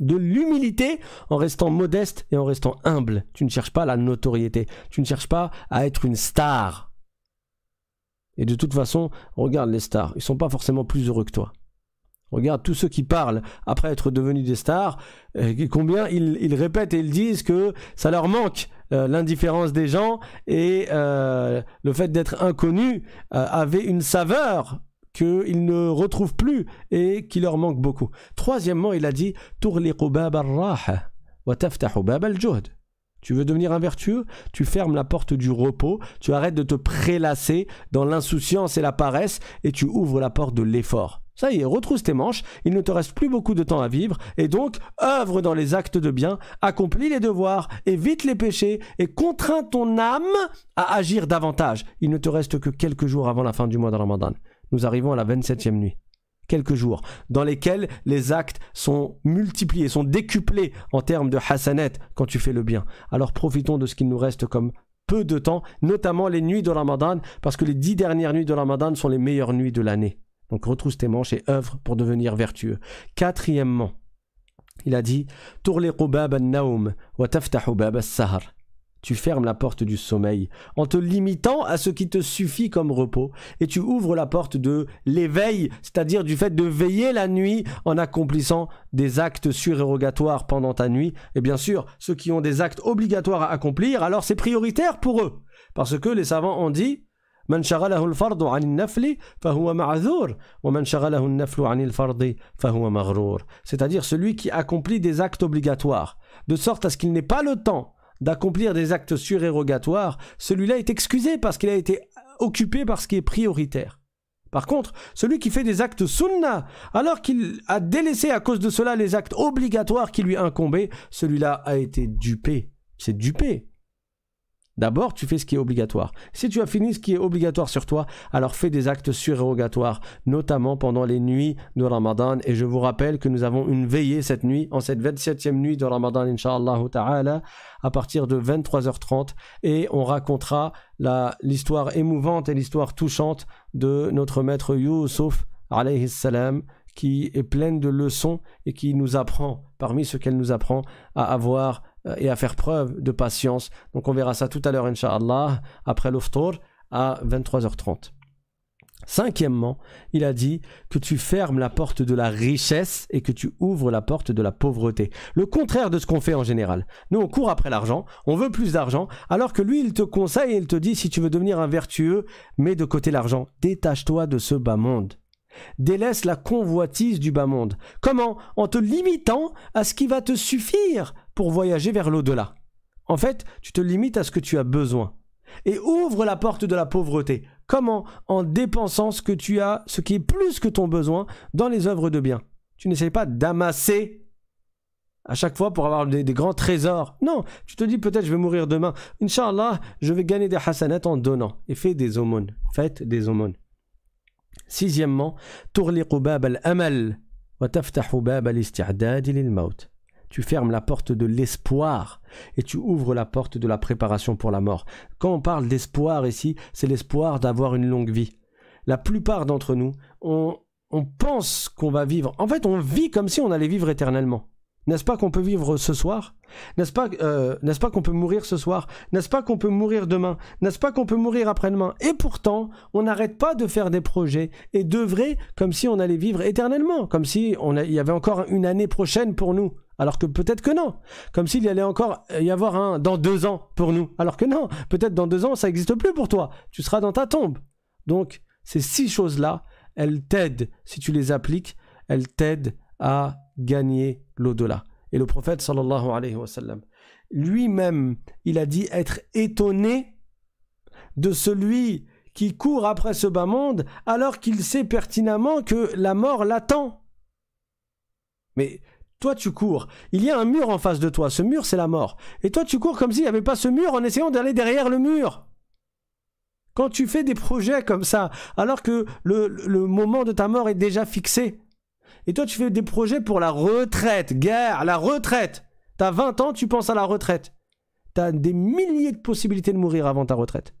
de l'humilité en restant modeste et en restant humble. Tu ne cherches pas la notoriété, tu ne cherches pas à être une star. Et de toute façon, regarde les stars, ils ne sont pas forcément plus heureux que toi. Regarde tous ceux qui parlent après être devenus des stars, euh, combien ils, répètent et ils disent que ça leur manque euh, l'indifférence des gens et euh, le fait d'être inconnu avait une saveur qu'ils ne retrouvent plus et qui leur manque beaucoup. Troisièmement, il a dit tu veux devenir un vertueux Tu fermes la porte du repos, tu arrêtes de te prélasser dans l'insouciance et la paresse et tu ouvres la porte de l'effort. Ça y est, retrousse tes manches, il ne te reste plus beaucoup de temps à vivre, et donc œuvre dans les actes de bien, accomplis les devoirs, évite les péchés, et contrains ton âme à agir davantage. Il ne te reste que quelques jours avant la fin du mois de Ramadan. Nous arrivons à la 27e nuit. Quelques jours, dans lesquels les actes sont multipliés, sont décuplés en termes de hasanet quand tu fais le bien. Alors profitons de ce qu'il nous reste comme peu de temps, notamment les nuits de Ramadan, parce que les dix dernières nuits de Ramadan sont les meilleures nuits de l'année. Donc retrousse tes manches et œuvre pour devenir vertueux. Quatrièmement, il a dit Tu fermes la porte du sommeil en te limitant à ce qui te suffit comme repos et tu ouvres la porte de l'éveil, c'est-à-dire du fait de veiller la nuit en accomplissant des actes surérogatoires pendant ta nuit. Et bien sûr, ceux qui ont des actes obligatoires à accomplir, alors c'est prioritaire pour eux. Parce que les savants ont dit c'est-à-dire celui qui accomplit des actes obligatoires de sorte à ce qu'il n'ait pas le temps d'accomplir des actes surérogatoires celui-là est excusé parce qu'il a été occupé par ce qui est prioritaire par contre, celui qui fait des actes sunnah alors qu'il a délaissé à cause de cela les actes obligatoires qui lui incombaient, celui-là a été dupé. C'est dupé. D'abord, tu fais ce qui est obligatoire. Si tu as fini ce qui est obligatoire sur toi, alors fais des actes surérogatoires, notamment pendant les nuits de Ramadan. Et je vous rappelle que nous avons une veillée cette nuit, en cette 27e nuit de Ramadan, à partir de 23h30. Et on racontera l'histoire émouvante et l'histoire touchante de notre maître Yusuf, qui est pleine de leçons et qui nous apprend, parmi ce qu'elle nous apprend, à avoir euh, et à faire preuve de patience. Donc on verra ça tout à l'heure, Inshallah, après l'Oftor à 23h30. Cinquièmement, il a dit que tu fermes la porte de la richesse et que tu ouvres la porte de la pauvreté. Le contraire de ce qu'on fait en général. Nous, on court après l'argent, on veut plus d'argent, alors que lui, il te conseille et il te dit si tu veux devenir un vertueux, mets de côté l'argent. Détache-toi de ce bas monde. Délaisse la convoitise du bas monde. Comment En te limitant à ce qui va te suffire pour voyager vers l'au-delà. En fait, tu te limites à ce que tu as besoin. Et ouvre la porte de la pauvreté. Comment En dépensant ce que tu as, ce qui est plus que ton besoin, dans les œuvres de bien. Tu n'essayes pas d'amasser à chaque fois pour avoir des, grands trésors. Non, tu te dis peut-être je vais mourir demain. Inch'Allah, je vais gagner des hasanats en donnant. Et fais des aumônes. Faites des aumônes. Sixièmement, tour bab al-amal wa bab maut tu fermes la porte de l'espoir et tu ouvres la porte de la préparation pour la mort. Quand on parle d'espoir ici, c'est l'espoir d'avoir une longue vie. La plupart d'entre nous, on, pense qu'on va vivre. En fait, on vit comme si on allait vivre éternellement. N'est-ce pas qu'on peut vivre ce soir N'est-ce pas, euh, pas qu'on peut mourir ce soir N'est-ce pas qu'on peut mourir demain N'est-ce pas qu'on peut mourir après-demain Et pourtant, on n'arrête pas de faire des projets et d'œuvrer comme si on allait vivre éternellement, comme si il y avait encore une année prochaine pour nous. Alors que peut-être que non. Comme s'il y allait encore y avoir un dans deux ans pour nous. Alors que non, peut-être dans deux ans, ça n'existe plus pour toi. Tu seras dans ta tombe. Donc, ces six choses-là, elles t'aident, si tu les appliques, elles t'aident à gagner l'au-delà. Et le prophète, sallallahu alayhi lui-même, il a dit être étonné de celui qui court après ce bas monde alors qu'il sait pertinemment que la mort l'attend. Mais toi, tu cours. Il y a un mur en face de toi. Ce mur, c'est la mort. Et toi, tu cours comme s'il n'y avait pas ce mur en essayant d'aller derrière le mur. Quand tu fais des projets comme ça, alors que le, moment de ta mort est déjà fixé, et toi, tu fais des projets pour la retraite. Guerre, la retraite. T'as 20 ans, tu penses à la retraite. T'as des milliers de possibilités de mourir avant ta retraite.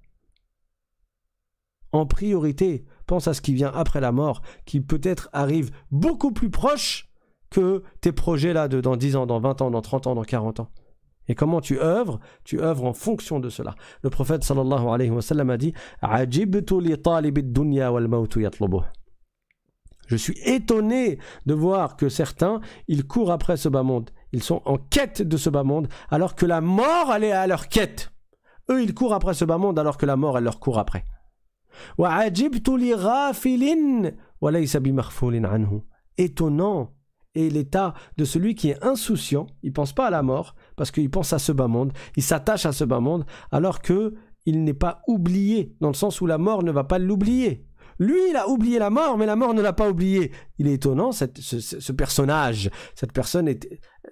En priorité, pense à ce qui vient après la mort, qui peut-être arrive beaucoup plus proche que tes projets là de dans 10 ans, dans 20 ans, dans 30 ans, dans 40 ans. Et comment tu œuvres Tu œuvres en fonction de cela. Le prophète sallallahu alayhi wa sallam a dit Je suis étonné de voir que certains, ils courent après ce bas monde. Ils sont en quête de ce bas monde, alors que la mort, elle est à leur quête. Eux, ils courent après ce bas monde, alors que la mort, elle leur court après. Étonnant et l'état de celui qui est insouciant, il pense pas à la mort, parce qu'il pense à ce bas monde, il s'attache à ce bas monde, alors que il n'est pas oublié, dans le sens où la mort ne va pas l'oublier. Lui, il a oublié la mort, mais la mort ne l'a pas oublié. Il est étonnant, ce, personnage, cette personne,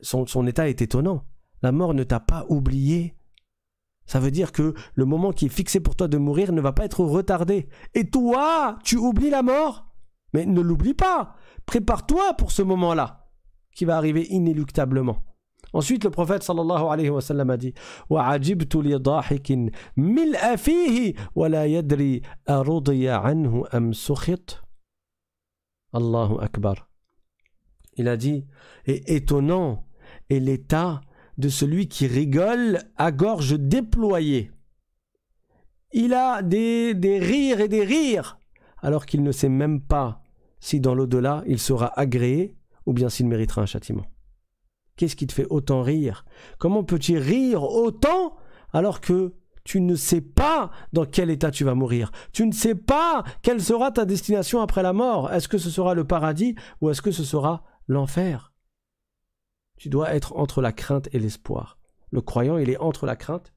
son état est étonnant. La mort ne t'a pas oublié. Ça veut dire que le moment qui est fixé pour toi de mourir ne va pas être retardé. Et toi, tu oublies la mort mais ne l'oublie pas. Prépare-toi pour ce moment-là qui va arriver inéluctablement. Ensuite, le prophète sallallahu alayhi wa sallam a dit Allahu Akbar. Il a dit Et étonnant est l'état de celui qui rigole à gorge déployée. Il a des rires et des rires, alors qu'il ne sait même pas si dans l'au-delà il sera agréé ou bien s'il méritera un châtiment. Qu'est-ce qui te fait autant rire Comment peux-tu rire autant alors que tu ne sais pas dans quel état tu vas mourir Tu ne sais pas quelle sera ta destination après la mort Est-ce que ce sera le paradis ou est-ce que ce sera l'enfer Tu dois être entre la crainte et l'espoir. Le croyant, il est entre la crainte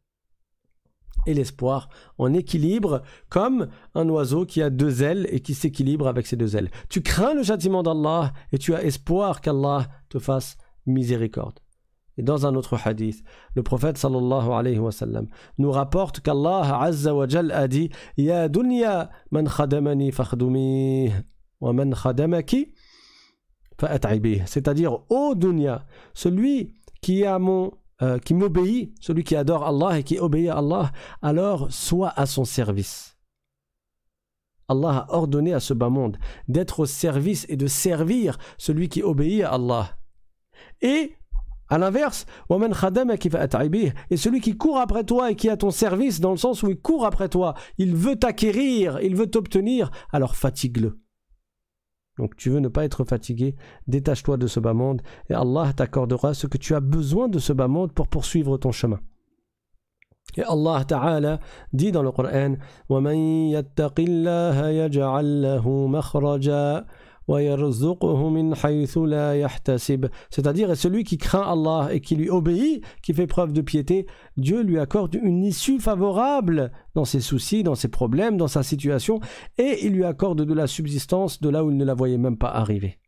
et l'espoir en équilibre, comme un oiseau qui a deux ailes et qui s'équilibre avec ses deux ailes. Tu crains le châtiment d'Allah et tu as espoir qu'Allah te fasse miséricorde. Et dans un autre hadith, le prophète sallallahu alayhi wa nous rapporte qu'Allah a dit Ya man khadamani fakhdumi wa man khadamaki c'est-à-dire, ô dunya, celui qui a mon euh, qui m'obéit, celui qui adore Allah et qui obéit à Allah, alors soit à son service. Allah a ordonné à ce bas monde d'être au service et de servir celui qui obéit à Allah. Et à l'inverse, et celui qui court après toi et qui est à ton service, dans le sens où il court après toi, il veut t'acquérir, il veut t'obtenir, alors fatigue-le. Donc tu veux ne pas être fatigué, détache-toi de ce bas monde et Allah t'accordera ce que tu as besoin de ce bas monde pour poursuivre ton chemin. Et Allah Ta'ala dit dans le Coran c'est-à-dire, celui qui craint Allah et qui lui obéit, qui fait preuve de piété, Dieu lui accorde une issue favorable dans ses soucis, dans ses problèmes, dans sa situation, et il lui accorde de la subsistance de là où il ne la voyait même pas arriver.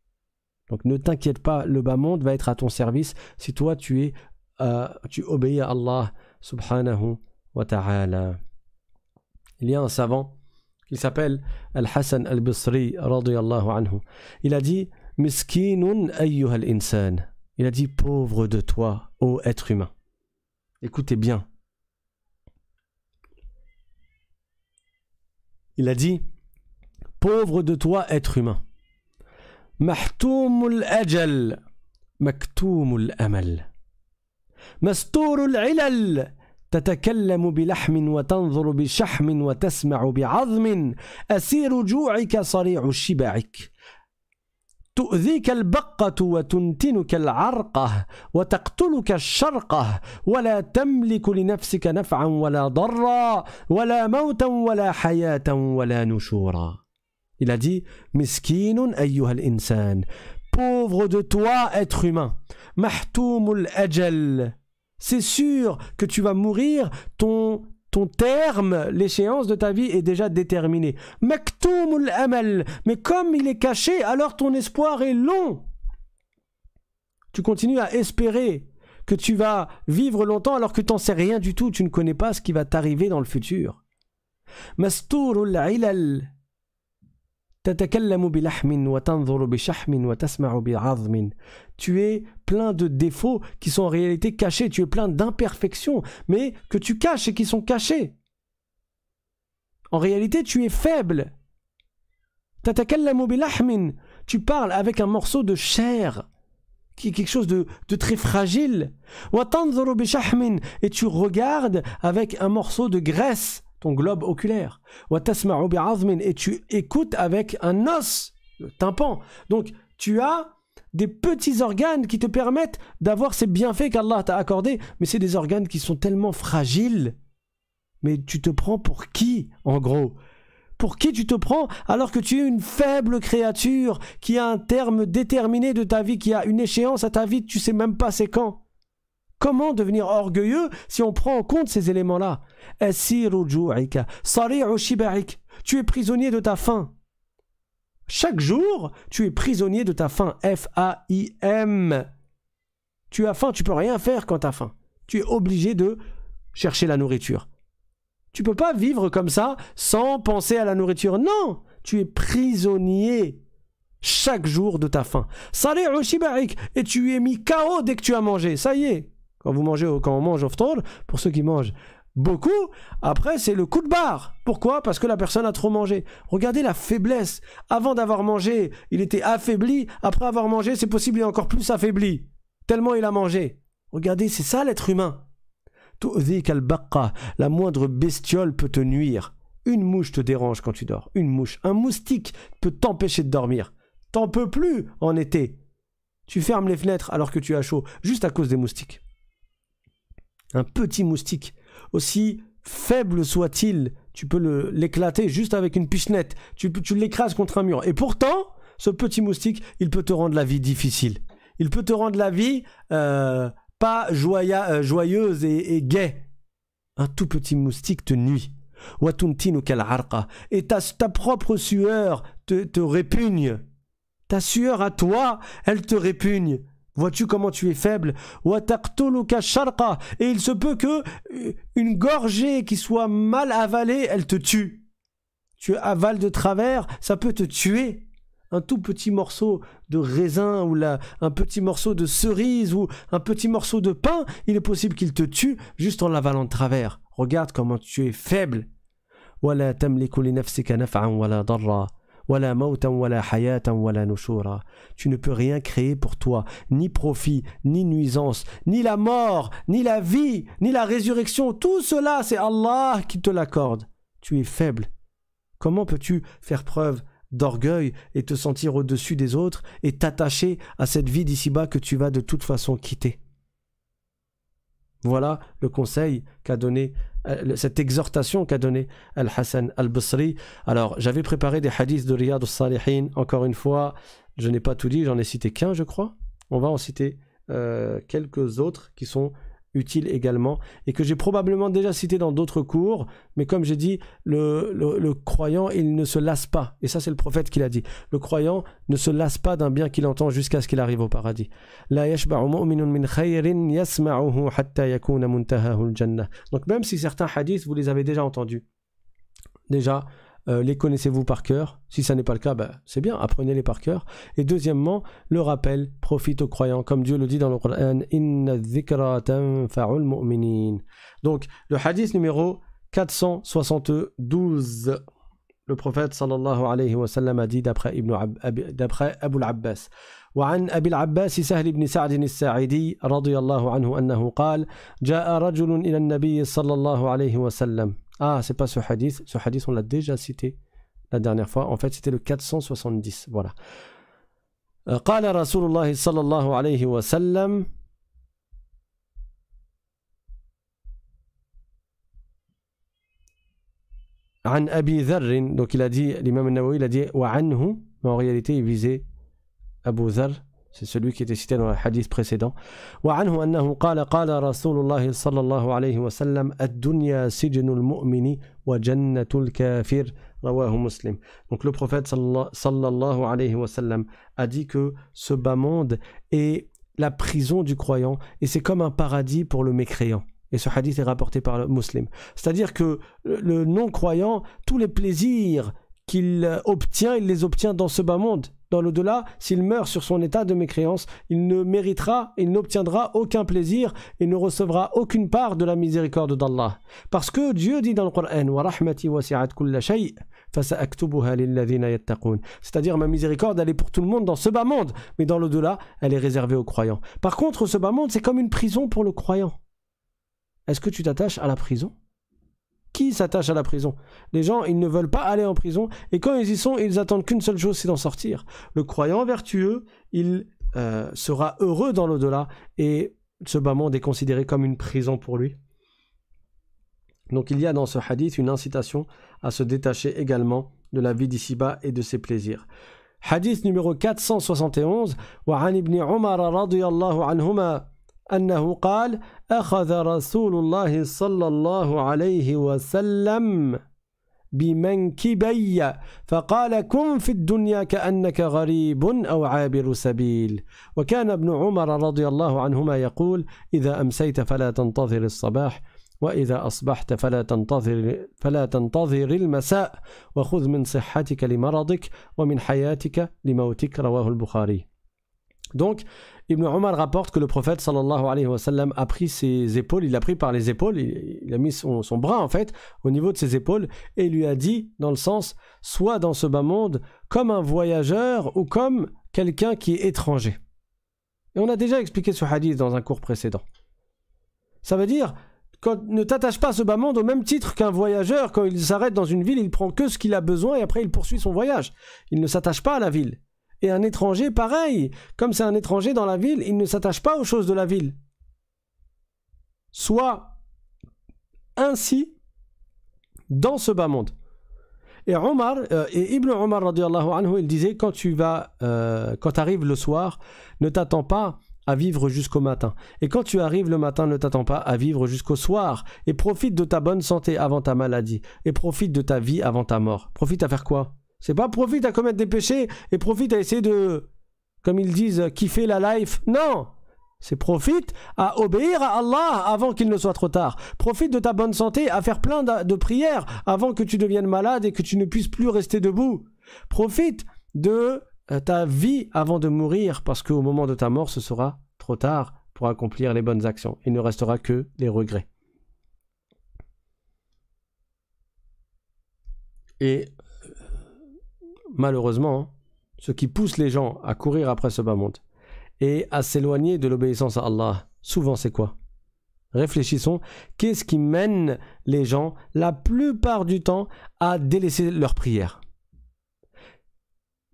Donc ne t'inquiète pas, le bas monde va être à ton service si toi tu es, euh, tu obéis à Allah subhanahu wa ta'ala. Il y a un savant il s'appelle Al-Hassan al-Bisri, radiallahu anhu. Il a dit Miskinun ayyuhal insan. Il a dit Pauvre de toi, ô être humain. Écoutez bien. Il a dit Pauvre de toi, être humain. Mahtoumul ajal, maktoumul amal. Mastourul ilal, تتكلم بلحم وتنظر بشحم وتسمع بعظم أسير جوعك صريع شبعك تؤذيك البقة وتنتنك العرقة وتقتلك الشرقة ولا تملك لنفسك نفعا ولا ضرا ولا موتا ولا حياة ولا نشورا Il a dit مسكين أيها الإنسان pauvre de toi être humain محتوم الأجل C'est sûr que tu vas mourir, ton, ton terme, l'échéance de ta vie est déjà déterminée. Maktoum amal, mais comme il est caché, alors ton espoir est long. Tu continues à espérer que tu vas vivre longtemps alors que tu n'en sais rien du tout, tu ne connais pas ce qui va t'arriver dans le futur. ilal. Tu es plein de défauts qui sont en réalité cachés, tu es plein d'imperfections, mais que tu caches et qui sont cachés. En réalité, tu es faible. Tu parles avec un morceau de chair, qui est quelque chose de, très fragile. Et tu regardes avec un morceau de graisse, ton globe oculaire. Et tu écoutes avec un os, le tympan. Donc, tu as des petits organes qui te permettent d'avoir ces bienfaits qu'Allah t'a accordés, mais c'est des organes qui sont tellement fragiles. Mais tu te prends pour qui, en gros Pour qui tu te prends alors que tu es une faible créature qui a un terme déterminé de ta vie, qui a une échéance à ta vie, tu sais même pas c'est quand Comment devenir orgueilleux si on prend en compte ces éléments-là Tu es prisonnier de ta faim. Chaque jour, tu es prisonnier de ta faim. F-A-I-M. Tu as faim, tu peux rien faire quand tu as faim. Tu es obligé de chercher la nourriture. Tu peux pas vivre comme ça sans penser à la nourriture. Non, tu es prisonnier chaque jour de ta faim. Salé shibarik » et tu es mis KO dès que tu as mangé. Ça y est. Quand vous mangez, quand on mange au pour ceux qui mangent beaucoup. Après, c'est le coup de barre. Pourquoi Parce que la personne a trop mangé. Regardez la faiblesse. Avant d'avoir mangé, il était affaibli. Après avoir mangé, c'est possible, il est encore plus affaibli. Tellement il a mangé. Regardez, c'est ça l'être humain. La moindre bestiole peut te nuire. Une mouche te dérange quand tu dors. Une mouche. Un moustique peut t'empêcher de dormir. T'en peux plus en été. Tu fermes les fenêtres alors que tu as chaud, juste à cause des moustiques. Un petit moustique aussi faible soit-il, tu peux l'éclater juste avec une pichenette, tu, tu l'écrases contre un mur. Et pourtant, ce petit moustique, il peut te rendre la vie difficile. Il peut te rendre la vie euh, pas euh, joyeuse et, gaie. Un tout petit moustique te nuit. Et ta, ta propre sueur te, te répugne. Ta sueur à toi, elle te répugne. Vois-tu comment tu es faible Et il se peut que euh, une gorgée qui soit mal avalée, elle te tue. Tu avales de travers, ça peut te tuer. Un tout petit morceau de raisin ou la, un petit morceau de cerise ou un petit morceau de pain, il est possible qu'il te tue juste en l'avalant de travers. Regarde comment tu es faible. Tu ne peux rien créer pour toi, ni profit, ni nuisance, ni la mort, ni la vie, ni la résurrection. Tout cela, c'est Allah qui te l'accorde. Tu es faible. Comment peux-tu faire preuve d'orgueil et te sentir au-dessus des autres et t'attacher à cette vie d'ici-bas que tu vas de toute façon quitter voilà le conseil qu'a donné euh, cette exhortation qu'a donné Al-Hassan Al-Basri. Alors, j'avais préparé des hadiths de Riyad al-Salihin. Encore une fois, je n'ai pas tout dit, j'en ai cité qu'un, je crois. On va en citer euh, quelques autres qui sont utile également et que j'ai probablement déjà cité dans d'autres cours, mais comme j'ai dit, le, croyant, il ne se lasse pas, et ça c'est le prophète qui l'a dit, le croyant ne se lasse pas d'un bien qu'il entend jusqu'à ce qu'il arrive au paradis. Donc même si certains hadiths, vous les avez déjà entendus, déjà, euh, les connaissez-vous par cœur Si ça n'est pas le cas, bah, c'est bien, apprenez-les par cœur. Et deuxièmement, le rappel profite aux croyants, comme Dieu le dit dans le Coran. Inna Donc, le hadith numéro 472. Le prophète sallallahu alayhi wa sallam a dit d'après Ibn d'après Abu abbas وعن أبي العباس سهل بن سعد الساعدي رضي الله عنه أنه قال جاء صلى Ah, c'est pas ce hadith. Ce hadith, on l'a déjà cité la dernière fois. En fait, c'était le 470. Voilà. قال رسول الله صلى الله عليه وسلم عن أبي ذر donc il a dit l'imam Nawawi il a dit وعنه mais en réalité il visait Abu Dharr C'est celui qui était cité dans le hadith précédent. Donc le prophète sallallahu alayhi wa sallam a dit que ce bas monde est la prison du croyant et c'est comme un paradis pour le mécréant. Et ce hadith est rapporté par le musulman. C'est-à-dire que le non-croyant, tous les plaisirs qu'il obtient, il les obtient dans ce bas monde dans l'au-delà, s'il meurt sur son état de mécréance, il ne méritera il n'obtiendra aucun plaisir et ne recevra aucune part de la miséricorde d'Allah. Parce que Dieu dit dans le Coran C'est-à-dire ma miséricorde, elle est pour tout le monde dans ce bas monde, mais dans l'au-delà, elle est réservée aux croyants. Par contre, ce bas monde, c'est comme une prison pour le croyant. Est-ce que tu t'attaches à la prison qui s'attache à la prison. Les gens, ils ne veulent pas aller en prison, et quand ils y sont, ils attendent qu'une seule chose, c'est d'en sortir. Le croyant vertueux, il euh, sera heureux dans l'au-delà, et ce bas monde est considéré comme une prison pour lui. Donc il y a dans ce hadith une incitation à se détacher également de la vie d'ici-bas et de ses plaisirs. Hadith numéro 471 ibn Umar, أخذ رسول الله صلى الله عليه وسلم بمنكبي فقال كن في الدنيا كأنك غريب أو عابر سبيل وكان ابن عمر رضي الله عنهما يقول إذا أمسيت فلا تنتظر الصباح وإذا أصبحت فلا تنتظر فلا تنتظر المساء وخذ من صحتك لمرضك ومن حياتك لموتك رواه البخاري Donc, Ibn Omar rapporte que le prophète sallallahu alayhi wa sallam a pris ses épaules, il l'a pris par les épaules, il, a mis son, bras en fait au niveau de ses épaules et lui a dit dans le sens soit dans ce bas monde comme un voyageur ou comme quelqu'un qui est étranger. Et on a déjà expliqué ce hadith dans un cours précédent. Ça veut dire quand, ne t'attache pas à ce bas monde au même titre qu'un voyageur quand il s'arrête dans une ville, il prend que ce qu'il a besoin et après il poursuit son voyage. Il ne s'attache pas à la ville. Et un étranger, pareil. Comme c'est un étranger dans la ville, il ne s'attache pas aux choses de la ville. Soit ainsi dans ce bas monde. Et Omar, euh, et Ibn Omar anhu, il disait quand tu vas, euh, quand arrives le soir, ne t'attends pas à vivre jusqu'au matin. Et quand tu arrives le matin, ne t'attends pas à vivre jusqu'au soir. Et profite de ta bonne santé avant ta maladie. Et profite de ta vie avant ta mort. Profite à faire quoi c'est pas profite à commettre des péchés et profite à essayer de, comme ils disent, kiffer la life. Non C'est profite à obéir à Allah avant qu'il ne soit trop tard. Profite de ta bonne santé à faire plein de prières avant que tu deviennes malade et que tu ne puisses plus rester debout. Profite de euh, ta vie avant de mourir parce qu'au moment de ta mort, ce sera trop tard pour accomplir les bonnes actions. Il ne restera que des regrets. Et malheureusement, hein, ce qui pousse les gens à courir après ce bas monde et à s'éloigner de l'obéissance à Allah, souvent c'est quoi Réfléchissons, qu'est-ce qui mène les gens la plupart du temps à délaisser leur prière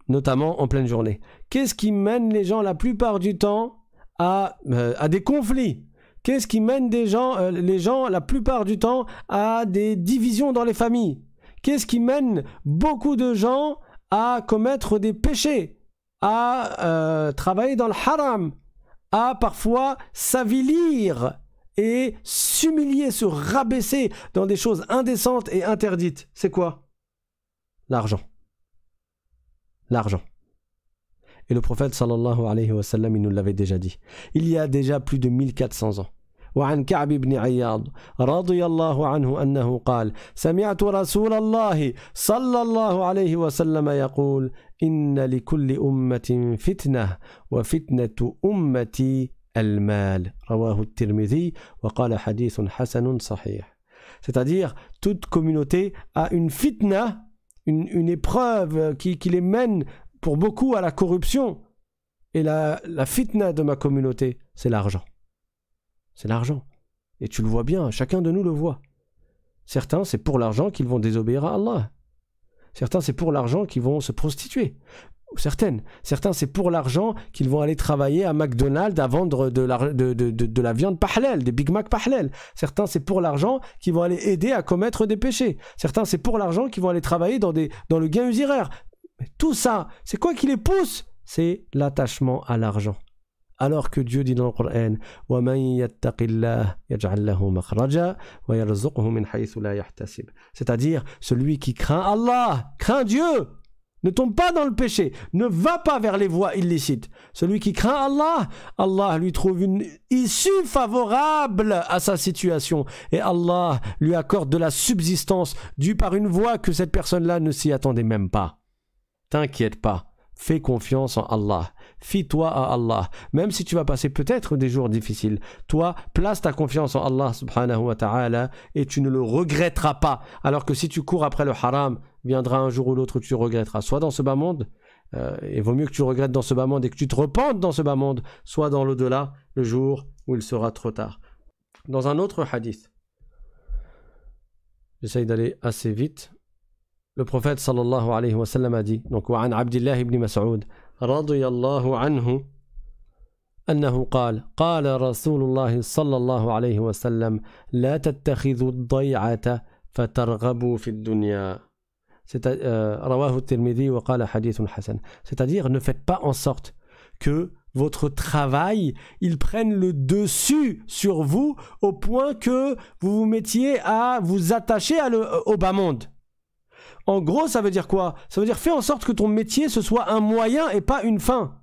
Notamment en pleine journée. Qu'est-ce qui mène les gens la plupart du temps à, euh, des conflits Qu'est-ce qui mène des gens, euh, les gens la plupart du temps à des divisions dans les familles Qu'est-ce qui mène beaucoup de gens à commettre des péchés, à euh, travailler dans le haram, à parfois s'avilir et s'humilier, se rabaisser dans des choses indécentes et interdites. C'est quoi L'argent. L'argent. Et le prophète sallallahu alayhi wa sallam, il nous l'avait déjà dit. Il y a déjà plus de 1400 ans. وعن كعب بن عياض رضي الله عنه أنه قال سمعت رسول الله صلى الله عليه وسلم يقول إن لكل أمة فتنة وفتنة أمتي المال رواه الترمذي وقال حديث حسن صحيح C'est-à-dire, toute communauté a une fitna, une, une épreuve qui, qui les mène pour beaucoup à la corruption. Et la, la fitna de ma communauté, c'est l'argent. c'est l'argent. Et tu le vois bien, chacun de nous le voit. Certains, c'est pour l'argent qu'ils vont désobéir à Allah. Certains, c'est pour l'argent qu'ils vont se prostituer. Certaines. Certains, c'est pour l'argent qu'ils vont aller travailler à McDonald's à vendre de la, viande pahlel, des Big Mac pahlel. Certains, c'est pour l'argent qu'ils vont aller aider à commettre des péchés. Certains, c'est pour l'argent qu'ils vont aller travailler dans, dans le gain usuraire. Mais tout ça, c'est quoi qui les pousse C'est l'attachement à l'argent alors que Dieu dit dans le Coran c'est-à-dire celui qui craint Allah craint Dieu ne tombe pas dans le péché, ne va pas vers les voies illicites. Celui qui craint Allah, Allah lui trouve une issue favorable à sa situation et Allah lui accorde de la subsistance due par une voie que cette personne-là ne s'y attendait même pas. T'inquiète pas, fais confiance en Allah. Fie-toi à Allah. Même si tu vas passer peut-être des jours difficiles, toi, place ta confiance en Allah et tu ne le regretteras pas. Alors que si tu cours après le haram, viendra un jour ou l'autre où tu regretteras. Soit dans ce bas monde, euh, et vaut mieux que tu regrettes dans ce bas monde et que tu te repentes dans ce bas monde, soit dans l'au-delà, le jour où il sera trop tard. Dans un autre hadith, j'essaye d'aller assez vite. Le prophète sallallahu alayhi wa sallam a dit, donc, عبد ibn Mas'ud, رضي الله عنه أنه قال قال رسول الله صلى الله عليه وسلم لا تتخذوا الضيعة فترغبوا في الدنيا رواه الترمذي وقال حديث حسن c'est-à-dire ne faites pas en sorte que votre travail, il prenne le dessus sur vous au point que vous vous mettiez à vous attacher à le, au bas monde. En gros, ça veut dire quoi Ça veut dire fais en sorte que ton métier ce soit un moyen et pas une fin.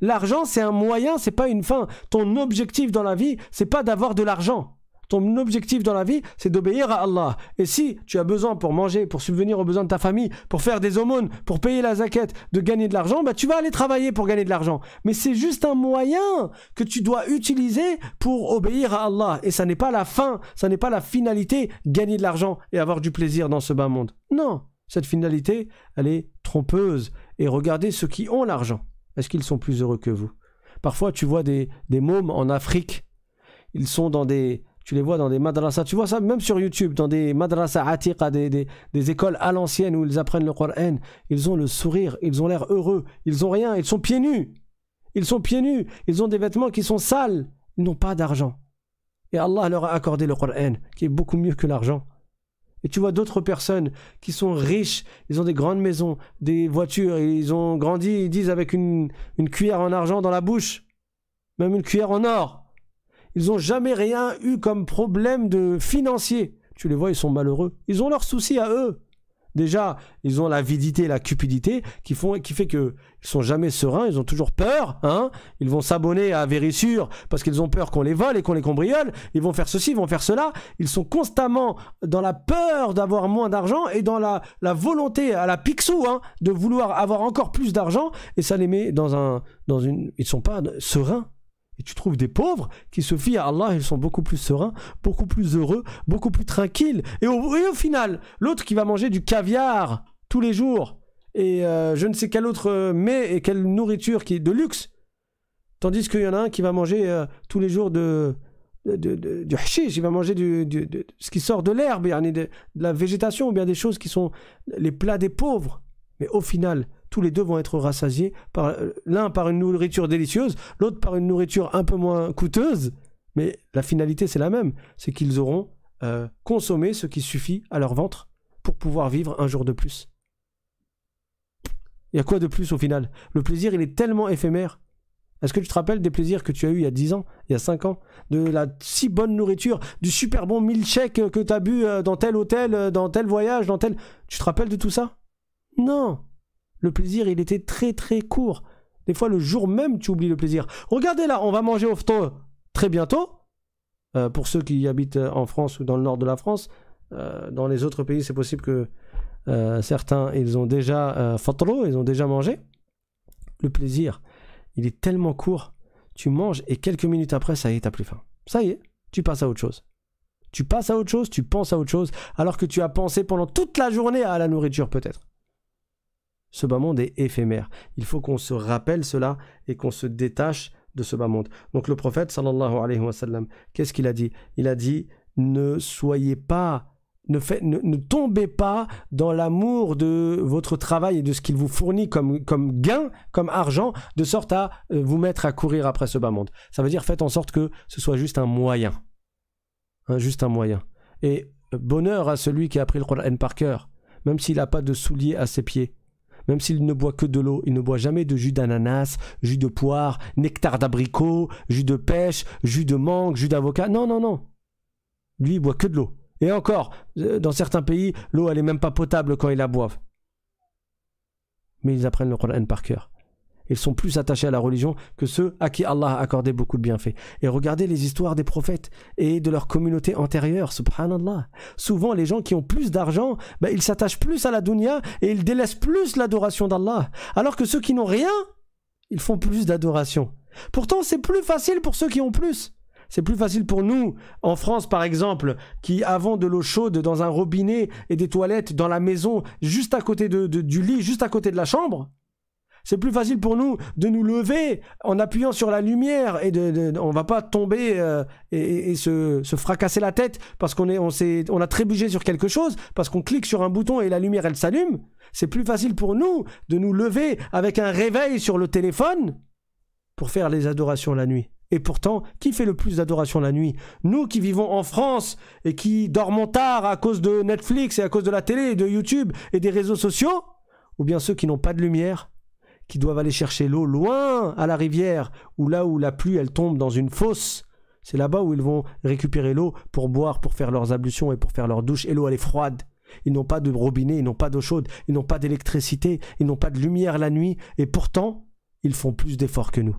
L'argent, c'est un moyen, c'est pas une fin. Ton objectif dans la vie, c'est pas d'avoir de l'argent. Ton objectif dans la vie, c'est d'obéir à Allah. Et si tu as besoin pour manger, pour subvenir aux besoins de ta famille, pour faire des aumônes, pour payer la zaquette, de gagner de l'argent, bah tu vas aller travailler pour gagner de l'argent. Mais c'est juste un moyen que tu dois utiliser pour obéir à Allah. Et ça n'est pas la fin, ça n'est pas la finalité, gagner de l'argent et avoir du plaisir dans ce bas monde. Non. Cette finalité, elle est trompeuse. Et regardez ceux qui ont l'argent. Est-ce qu'ils sont plus heureux que vous Parfois, tu vois des, mômes en Afrique. Ils sont dans des, tu les vois dans des madrasas, tu vois ça même sur YouTube, dans des madrasas atiqa, des, des, des, écoles à l'ancienne où ils apprennent le Coran, ils ont le sourire, ils ont l'air heureux, ils ont rien, ils sont pieds nus, ils sont pieds nus, ils ont des vêtements qui sont sales, ils n'ont pas d'argent. Et Allah leur a accordé le Coran, qui est beaucoup mieux que l'argent. Et tu vois d'autres personnes qui sont riches, ils ont des grandes maisons, des voitures, ils ont grandi, ils disent avec une, cuillère en argent dans la bouche, même une cuillère en or. Ils n'ont jamais rien eu comme problème de financier. Tu les vois, ils sont malheureux. Ils ont leurs soucis à eux. Déjà, ils ont l'avidité et la cupidité qui, font, qui fait qu'ils sont jamais sereins, ils ont toujours peur. Hein ils vont s'abonner à Vérissure parce qu'ils ont peur qu'on les vole et qu'on les cambriole. Ils vont faire ceci, ils vont faire cela. Ils sont constamment dans la peur d'avoir moins d'argent et dans la, volonté à la pixou hein, de vouloir avoir encore plus d'argent. Et ça les met dans un... Dans une, ils sont pas sereins. Et tu trouves des pauvres qui se fient à Allah, ils sont beaucoup plus sereins, beaucoup plus heureux, beaucoup plus tranquilles. Et au, final, l'autre qui va manger du caviar tous les jours et euh, je ne sais quel autre euh, mets et quelle nourriture qui est de luxe. Tandis qu'il y en a un qui va manger euh, tous les jours de, du hashish, il va manger ce qui sort de l'herbe, de, de la végétation ou bien des choses qui sont les plats des pauvres. Mais au final, tous les deux vont être rassasiés, euh, l'un par une nourriture délicieuse, l'autre par une nourriture un peu moins coûteuse, mais la finalité c'est la même, c'est qu'ils auront euh, consommé ce qui suffit à leur ventre pour pouvoir vivre un jour de plus. Il y a quoi de plus au final Le plaisir, il est tellement éphémère. Est-ce que tu te rappelles des plaisirs que tu as eus il y a 10 ans, il y a 5 ans De la si bonne nourriture, du super bon milkshake que tu as bu euh, dans tel hôtel, dans tel voyage, dans tel... Tu te rappelles de tout ça Non le plaisir, il était très très court. Des fois, le jour même, tu oublies le plaisir. Regardez là, on va manger au fto euh, très bientôt. Euh, pour ceux qui habitent euh, en France ou dans le nord de la France, dans les autres pays, c'est possible que certains, ils ont déjà fatro, ils ont déjà mangé. Le plaisir, il est tellement court. Tu manges et quelques minutes après, ça y est, t'as plus faim. Ça y est, tu passes à autre chose. Tu passes à autre chose, tu penses à autre chose, alors que tu as pensé pendant toute la journée à la nourriture peut-être ce bas monde est éphémère. Il faut qu'on se rappelle cela et qu'on se détache de ce bas monde. Donc le prophète sallallahu alayhi wa sallam, qu'est-ce qu'il a dit Il a dit ne soyez pas ne, ne, tombez pas dans l'amour de votre travail et de ce qu'il vous fournit comme, comme gain, comme argent, de sorte à euh, vous mettre à courir après ce bas monde. Ça veut dire faites en sorte que ce soit juste un moyen. Hein, juste un moyen. Et euh, bonheur à celui qui a pris le Qur'an par cœur, même s'il n'a pas de souliers à ses pieds même s'il ne boit que de l'eau, il ne boit jamais de jus d'ananas, jus de poire, nectar d'abricot, jus de pêche, jus de mangue, jus d'avocat. Non, non, non. Lui, il boit que de l'eau. Et encore, euh, dans certains pays, l'eau, elle est même pas potable quand ils la boivent. Mais ils apprennent le Coran par cœur. Ils sont plus attachés à la religion que ceux à qui Allah a accordé beaucoup de bienfaits. Et regardez les histoires des prophètes et de leur communauté antérieure, subhanallah. Souvent, les gens qui ont plus d'argent, bah, ils s'attachent plus à la dunya et ils délaissent plus l'adoration d'Allah. Alors que ceux qui n'ont rien, ils font plus d'adoration. Pourtant, c'est plus facile pour ceux qui ont plus. C'est plus facile pour nous, en France par exemple, qui avons de l'eau chaude dans un robinet et des toilettes dans la maison, juste à côté du lit, juste à côté de la chambre, c'est plus facile pour nous de nous lever en appuyant sur la lumière et de, ne on va pas tomber euh, et, se, se, fracasser la tête parce qu'on est on s'est on a trébuché sur quelque chose parce qu'on clique sur un bouton et la lumière elle s'allume. C'est plus facile pour nous de nous lever avec un réveil sur le téléphone pour faire les adorations la nuit. Et pourtant, qui fait le plus d'adorations la nuit Nous qui vivons en France et qui dormons tard à cause de Netflix et à cause de la télé et de YouTube et des réseaux sociaux Ou bien ceux qui n'ont pas de lumière qui doivent aller chercher l'eau loin à la rivière, ou là où la pluie elle tombe dans une fosse. C'est là-bas où ils vont récupérer l'eau pour boire, pour faire leurs ablutions et pour faire leur douches. Et l'eau elle est froide. Ils n'ont pas de robinet, ils n'ont pas d'eau chaude, ils n'ont pas d'électricité, ils n'ont pas de lumière la nuit. Et pourtant, ils font plus d'efforts que nous.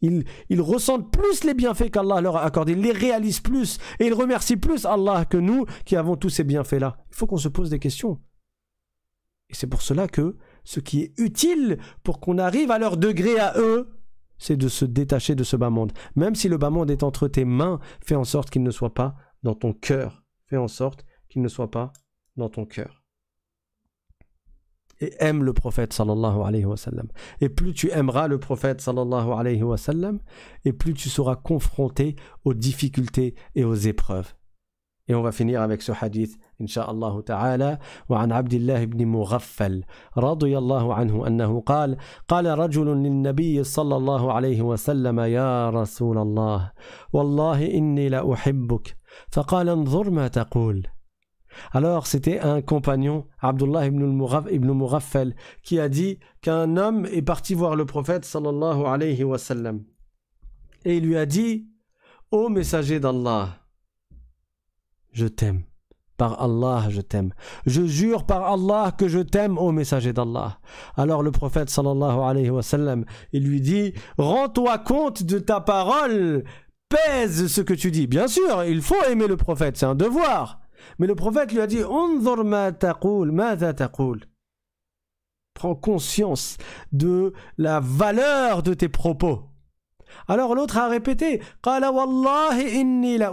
Ils, ressentent plus les bienfaits qu'Allah leur a accordés, ils les réalisent plus et ils remercient plus Allah que nous qui avons tous ces bienfaits-là. Il faut qu'on se pose des questions. Et c'est pour cela que ce qui est utile pour qu'on arrive à leur degré à eux, c'est de se détacher de ce bas monde. Même si le bas monde est entre tes mains, fais en sorte qu'il ne soit pas dans ton cœur. Fais en sorte qu'il ne soit pas dans ton cœur. Et aime le prophète sallallahu alayhi wa sallam. Et plus tu aimeras le prophète sallallahu alayhi wa sallam, et plus tu seras confronté aux difficultés et aux épreuves. Et on va finir avec ce hadith إن شاء الله تعالى وعن عبد الله بن مغفل رضي الله عنه أنه قال قال رجل للنبي صلى الله عليه وسلم يا رسول الله والله إني لا أحبك فقال انظر ما تقول Alors c'était un compagnon, Abdullah ibn, Mughaf, ibn Mughaffal, qui a dit qu'un homme est parti voir le prophète sallallahu alayhi wa sallam. Et il lui a dit, Ô messager d'Allah, je t'aime. Par Allah, je t'aime. Je jure par Allah que je t'aime, ô messager d'Allah. Alors le prophète sallallahu alayhi wa il lui dit Rends-toi compte de ta parole, pèse ce que tu dis. Bien sûr, il faut aimer le prophète, c'est un devoir. Mais le prophète lui a dit Unzur ma taqoul, Prends conscience de la valeur de tes propos. Alors l'autre a répété Qala inni la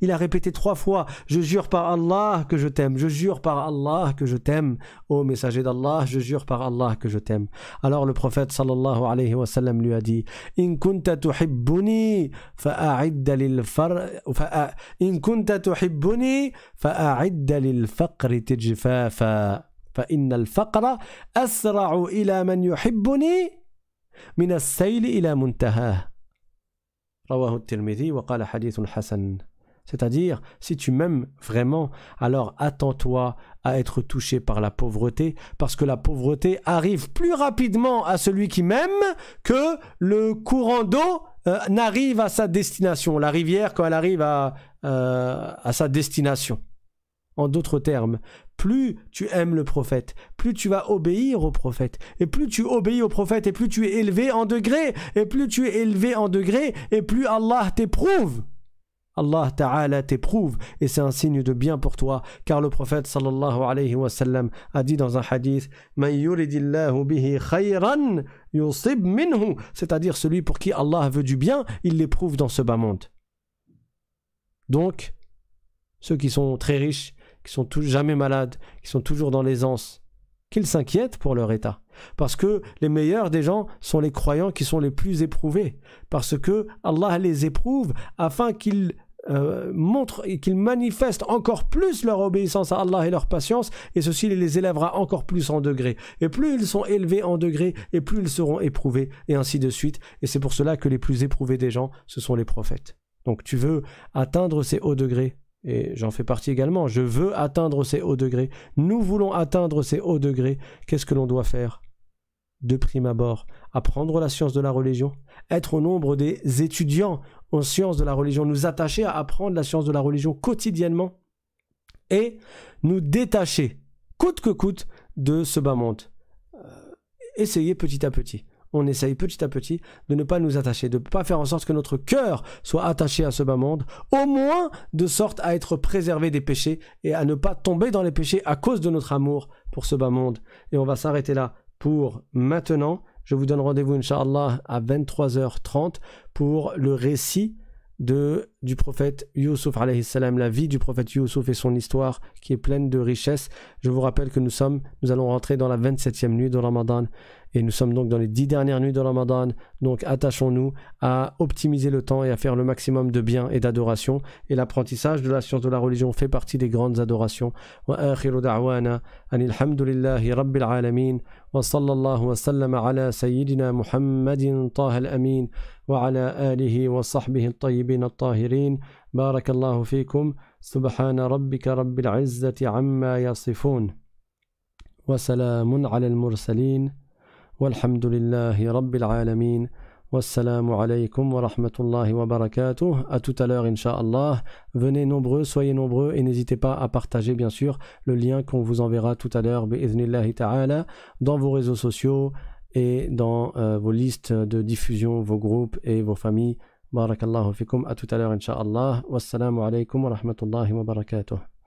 il a répété trois fois Je jure par Allah que je t'aime, je jure par Allah que je t'aime, ô messager d'Allah, je jure par Allah que je t'aime. Alors le prophète sallallahu alayhi wa sallam lui a dit In kunta tuhibbuni fa'a'idda lil In kunta tuhibbuni fa'a'idda lil faqri tijfafa faqra الفقر ila man yuhibbuni min as sayli ila muntaha c'est-à-dire, si tu m'aimes vraiment, alors attends-toi à être touché par la pauvreté, parce que la pauvreté arrive plus rapidement à celui qui m'aime que le courant d'eau euh, n'arrive à sa destination, la rivière quand elle arrive à, euh, à sa destination. En d'autres termes, plus tu aimes le prophète, plus tu vas obéir au prophète, et plus tu obéis au prophète, et plus tu es élevé en degré, et plus tu es élevé en degré, et plus Allah t'éprouve. Allah Ta'ala t'éprouve et c'est un signe de bien pour toi car le prophète sallallahu alayhi wa a dit dans un hadith c'est-à-dire celui pour qui Allah veut du bien il l'éprouve dans ce bas monde donc ceux qui sont très riches qui sont jamais malades, qui sont toujours dans l'aisance, qu'ils s'inquiètent pour leur état. Parce que les meilleurs des gens sont les croyants qui sont les plus éprouvés. Parce que Allah les éprouve afin qu'ils euh, montrent et qu'ils manifestent encore plus leur obéissance à Allah et leur patience, et ceci les élèvera encore plus en degré Et plus ils sont élevés en degré et plus ils seront éprouvés, et ainsi de suite. Et c'est pour cela que les plus éprouvés des gens, ce sont les prophètes. Donc tu veux atteindre ces hauts degrés, et j'en fais partie également, je veux atteindre ces hauts degrés, nous voulons atteindre ces hauts degrés, qu'est-ce que l'on doit faire De prime abord, apprendre la science de la religion, être au nombre des étudiants en science de la religion, nous attacher à apprendre la science de la religion quotidiennement et nous détacher, coûte que coûte, de ce bas monde. Euh, essayez petit à petit on essaye petit à petit de ne pas nous attacher, de ne pas faire en sorte que notre cœur soit attaché à ce bas monde, au moins de sorte à être préservé des péchés et à ne pas tomber dans les péchés à cause de notre amour pour ce bas monde. Et on va s'arrêter là pour maintenant. Je vous donne rendez-vous, Inch'Allah, à 23h30 pour le récit de, du prophète Youssouf, salam, la vie du prophète Youssouf et son histoire qui est pleine de richesses. Je vous rappelle que nous sommes, nous allons rentrer dans la 27e nuit de Ramadan et nous sommes donc dans les dix dernières nuits de ramadan donc attachons-nous à optimiser le temps et à faire le maximum de bien et d'adoration et l'apprentissage de la science de la religion fait partie des grandes adorations wa akhiru da'wana anil hamdu rabbil alamin wa sallallahu wa sallam ala sayyidina muhammadin ta'hal amin wa ala alihi wa sahbihi al tayyibin al tahirin barakallahu fikum rabbika rabbil izzati amma yasifun wa salamun ala al mursaleen والحمد لله رب wa rahmatullahi wa À tout à l'heure, Inch'Allah. Venez nombreux, soyez nombreux et n'hésitez pas à partager, bien sûr, le lien qu'on vous enverra tout à l'heure, ta'ala, dans vos réseaux sociaux et dans euh, vos listes de diffusion, vos groupes et vos familles. Barakallahu fikum. À tout à l'heure, Inch'Allah. Wassalamu alaikum wa rahmatullahi wa barakatuh.